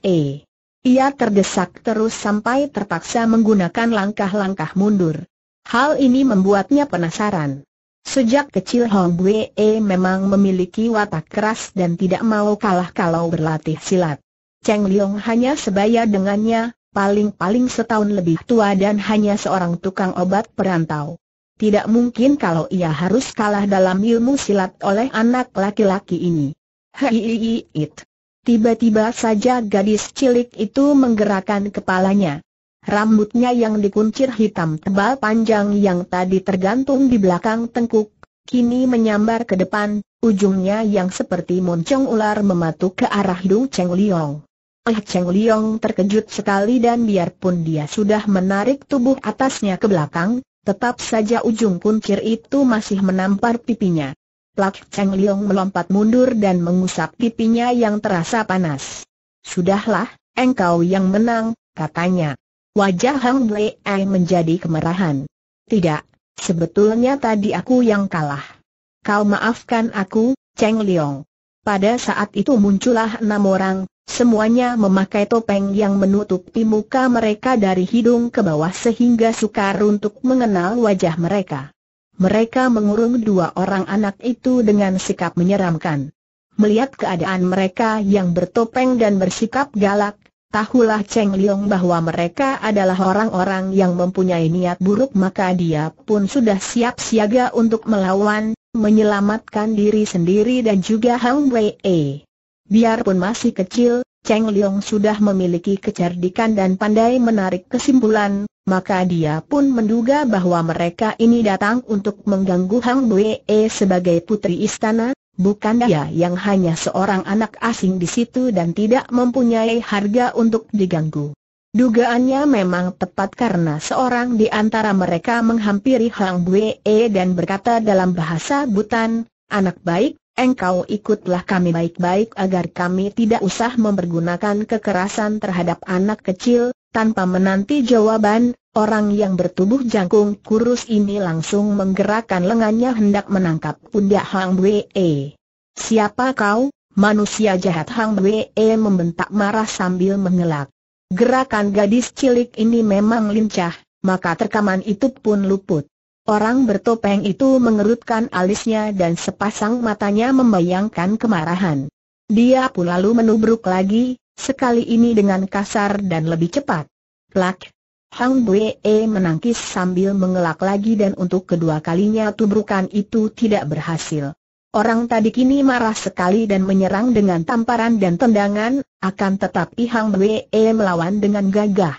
Ia terdesak terus sampai terpaksa menggunakan langkah-langkah mundur. Hal ini membuatnya penasaran. Sejak kecil Hong Bue memang memiliki watak keras dan tidak mau kalah kalau berlatih silat. Cheng Liang hanya sebaya dengannya, paling-paling setahun lebih tua dan hanya seorang tukang obat perantau. Tidak mungkin kalau ia harus kalah dalam ilmu silat oleh anak laki-laki ini. Hei, it. Tiba-tiba saja gadis cilik itu menggerakkan kepalanya. Rambutnya yang dikuncir hitam tebal panjang yang tadi tergantung di belakang tengkuk, kini menyambar ke depan, ujungnya yang seperti moncong ular mematuk ke arah hidung Cheng Liong. Oh Cheng Liong terkejut sekali dan biarpun dia sudah menarik tubuh atasnya ke belakang, tetap saja ujung kuncir itu masih menampar pipinya. Plak Cheng Liong melompat mundur dan mengusap pipinya yang terasa panas. Sudahlah, engkau yang menang, katanya. Wajah Hang Lei menjadi kemerahan. Tidak, sebetulnya tadi aku yang kalah. Kau maafkan aku, Cheng Liong. Pada saat itu muncullah enam orang, Semuanya memakai topeng yang menutupi muka mereka dari hidung ke bawah sehingga sukar untuk mengenal wajah mereka. Mereka mengurung dua orang anak itu dengan sikap menyeramkan. Melihat keadaan mereka yang bertopeng dan bersikap galak, tahulah Cheng Liong bahwa mereka adalah orang-orang yang mempunyai niat buruk maka dia pun sudah siap siaga untuk melawan, menyelamatkan diri sendiri dan juga Hang Wei. Biarpun masih kecil, Cheng Liong sudah memiliki kecerdikan dan pandai menarik kesimpulan, maka dia pun menduga bahwa mereka ini datang untuk mengganggu Hang Bue sebagai putri istana, bukan dia yang hanya seorang anak asing di situ dan tidak mempunyai harga untuk diganggu. Dugaannya memang tepat karena seorang di antara mereka menghampiri Hang Bue dan berkata dalam bahasa Butan, anak baik, engkau ikutlah kami baik-baik agar kami tidak usah mempergunakan kekerasan terhadap anak kecil, tanpa menanti jawaban, orang yang bertubuh jangkung kurus ini langsung menggerakkan lengannya hendak menangkap pundak Hang Wee. Siapa kau? Manusia jahat Hang Wee membentak marah sambil mengelak. Gerakan gadis cilik ini memang lincah, maka terkaman itu pun luput. Orang bertopeng itu mengerutkan alisnya dan sepasang matanya membayangkan kemarahan. Dia pun lalu menubruk lagi, sekali ini dengan kasar dan lebih cepat. Plak! Hang Bue e menangkis sambil mengelak lagi dan untuk kedua kalinya tubrukan itu tidak berhasil. Orang tadi kini marah sekali dan menyerang dengan tamparan dan tendangan, akan tetapi Hang Bue e melawan dengan gagah.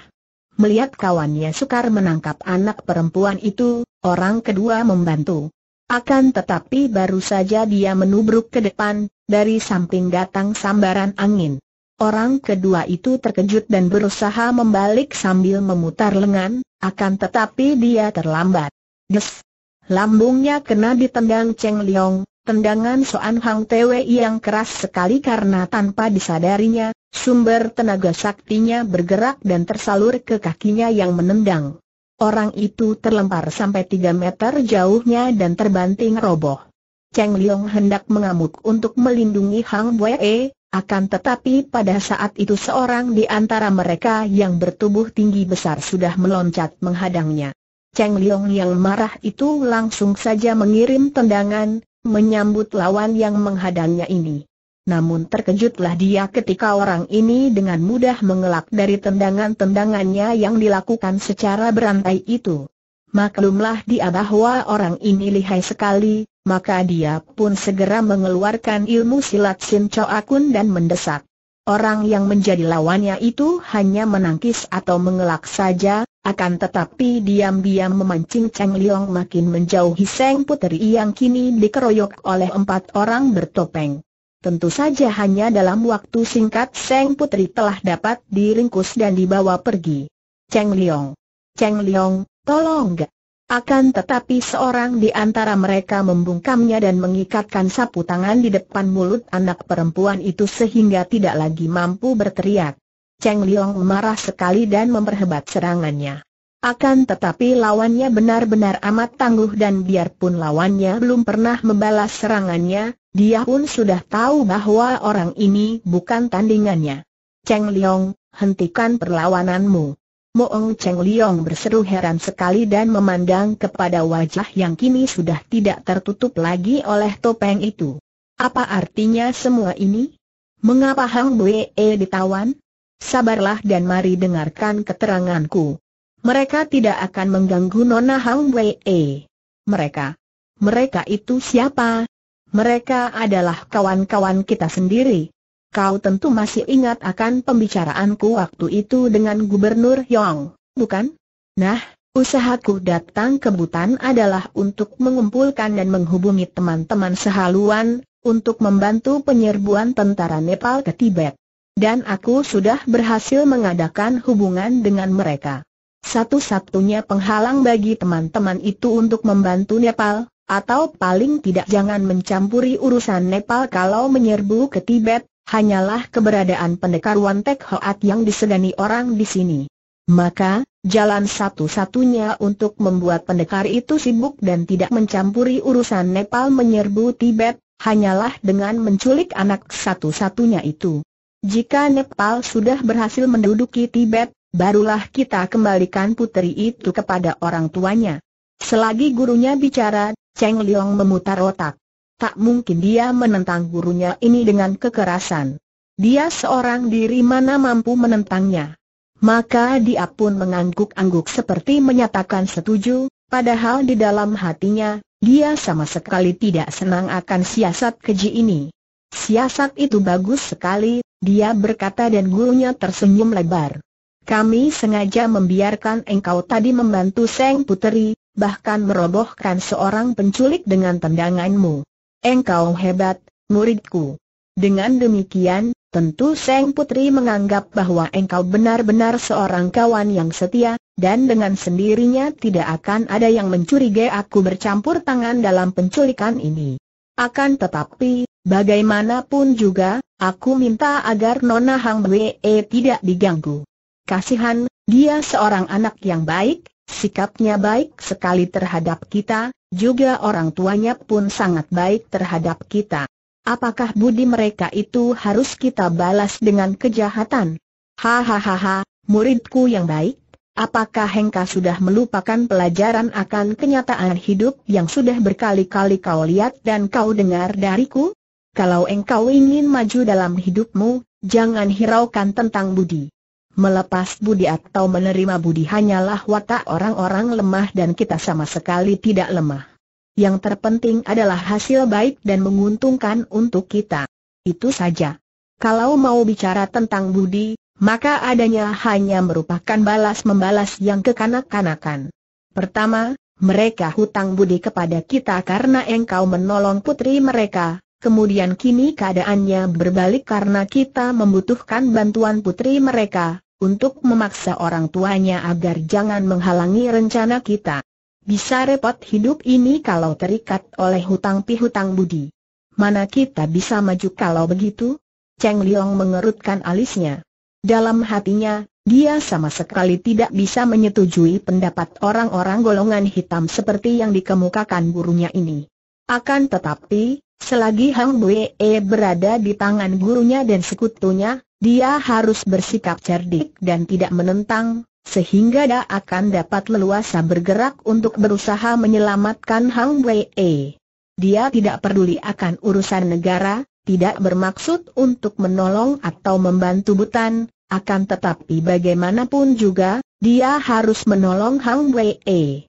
Melihat kawannya sukar menangkap anak perempuan itu, Orang kedua membantu. Akan tetapi baru saja dia menubruk ke depan, dari samping datang sambaran angin. Orang kedua itu terkejut dan berusaha membalik sambil memutar lengan, akan tetapi dia terlambat. Des! Lambungnya kena ditendang Cheng Liong, tendangan Soan Hang Tewe yang keras sekali karena tanpa disadarinya, sumber tenaga saktinya bergerak dan tersalur ke kakinya yang menendang. Orang itu terlempar sampai 3 meter jauhnya dan terbanting roboh. Cheng Liong hendak mengamuk untuk melindungi Hang Wei, akan tetapi pada saat itu seorang di antara mereka yang bertubuh tinggi besar sudah meloncat menghadangnya. Cheng Liong yang marah itu langsung saja mengirim tendangan, menyambut lawan yang menghadangnya ini. Namun terkejutlah dia ketika orang ini dengan mudah mengelak dari tendangan-tendangannya yang dilakukan secara berantai itu. Maklumlah dia bahwa orang ini lihai sekali, maka dia pun segera mengeluarkan ilmu silat Sin Cho Akun dan mendesak. Orang yang menjadi lawannya itu hanya menangkis atau mengelak saja, akan tetapi diam-diam memancing Cheng Liong makin menjauhi Seng Puteri yang kini dikeroyok oleh empat orang bertopeng. Tentu saja hanya dalam waktu singkat Seng Putri telah dapat diringkus dan dibawa pergi. Cheng Liong. Cheng Liong, tolong gak. Akan tetapi seorang di antara mereka membungkamnya dan mengikatkan sapu tangan di depan mulut anak perempuan itu sehingga tidak lagi mampu berteriak. Cheng Liong marah sekali dan memperhebat serangannya. Akan tetapi lawannya benar-benar amat tangguh dan biarpun lawannya belum pernah membalas serangannya, dia pun sudah tahu bahwa orang ini bukan tandingannya. Cheng Liong, hentikan perlawananmu. Moong Cheng Liong berseru heran sekali dan memandang kepada wajah yang kini sudah tidak tertutup lagi oleh topeng itu. Apa artinya semua ini? Mengapa Hang Bue ditawan? Sabarlah dan mari dengarkan keteranganku. Mereka tidak akan mengganggu Nona Hang Wei. Mereka. Mereka itu siapa? Mereka adalah kawan-kawan kita sendiri. Kau tentu masih ingat akan pembicaraanku waktu itu dengan Gubernur Yong, bukan? Nah, usahaku datang ke Butan adalah untuk mengumpulkan dan menghubungi teman-teman sehaluan, untuk membantu penyerbuan tentara Nepal ke Tibet. Dan aku sudah berhasil mengadakan hubungan dengan mereka. Satu-satunya penghalang bagi teman-teman itu untuk membantu Nepal atau paling tidak jangan mencampuri urusan Nepal kalau menyerbu ke Tibet, hanyalah keberadaan pendekar Wan Tek Hoat yang disegani orang di sini. Maka, jalan satu-satunya untuk membuat pendekar itu sibuk dan tidak mencampuri urusan Nepal menyerbu Tibet, hanyalah dengan menculik anak satu-satunya itu. Jika Nepal sudah berhasil menduduki Tibet, barulah kita kembalikan putri itu kepada orang tuanya. Selagi gurunya bicara, Cheng Liang memutar otak. Tak mungkin dia menentang gurunya ini dengan kekerasan. Dia seorang diri mana mampu menentangnya. Maka dia pun mengangguk-angguk seperti menyatakan setuju, padahal di dalam hatinya, dia sama sekali tidak senang akan siasat keji ini. Siasat itu bagus sekali, dia berkata dan gurunya tersenyum lebar. Kami sengaja membiarkan engkau tadi membantu Seng Puteri, bahkan merobohkan seorang penculik dengan tendanganmu. Engkau hebat, muridku. Dengan demikian, tentu Seng Putri menganggap bahwa engkau benar-benar seorang kawan yang setia, dan dengan sendirinya tidak akan ada yang mencurigai aku bercampur tangan dalam penculikan ini. Akan tetapi, bagaimanapun juga, aku minta agar Nona Hang Wee tidak diganggu. Kasihan, dia seorang anak yang baik, sikapnya baik sekali terhadap kita, juga orang tuanya pun sangat baik terhadap kita. Apakah budi mereka itu harus kita balas dengan kejahatan? Hahaha, muridku yang baik, apakah Hengka sudah melupakan pelajaran akan kenyataan hidup yang sudah berkali-kali kau lihat dan kau dengar dariku? Kalau engkau ingin maju dalam hidupmu, jangan hiraukan tentang budi. Melepas budi atau menerima budi hanyalah watak orang-orang lemah dan kita sama sekali tidak lemah. Yang terpenting adalah hasil baik dan menguntungkan untuk kita. Itu saja. Kalau mau bicara tentang budi, maka adanya hanya merupakan balas-membalas yang kekanak-kanakan. Pertama, mereka hutang budi kepada kita karena engkau menolong putri mereka, kemudian kini keadaannya berbalik karena kita membutuhkan bantuan putri mereka, untuk memaksa orang tuanya agar jangan menghalangi rencana kita. Bisa repot hidup ini kalau terikat oleh hutang pihutang budi. Mana kita bisa maju kalau begitu? Cheng Liang mengerutkan alisnya. Dalam hatinya, dia sama sekali tidak bisa menyetujui pendapat orang-orang golongan hitam seperti yang dikemukakan gurunya ini. Akan tetapi, Selagi Hang Bue e berada di tangan gurunya dan sekutunya, dia harus bersikap cerdik dan tidak menentang, sehingga dia akan dapat leluasa bergerak untuk berusaha menyelamatkan Hang E. Dia tidak peduli akan urusan negara, tidak bermaksud untuk menolong atau membantu Butan, akan tetapi bagaimanapun juga, dia harus menolong Hang E.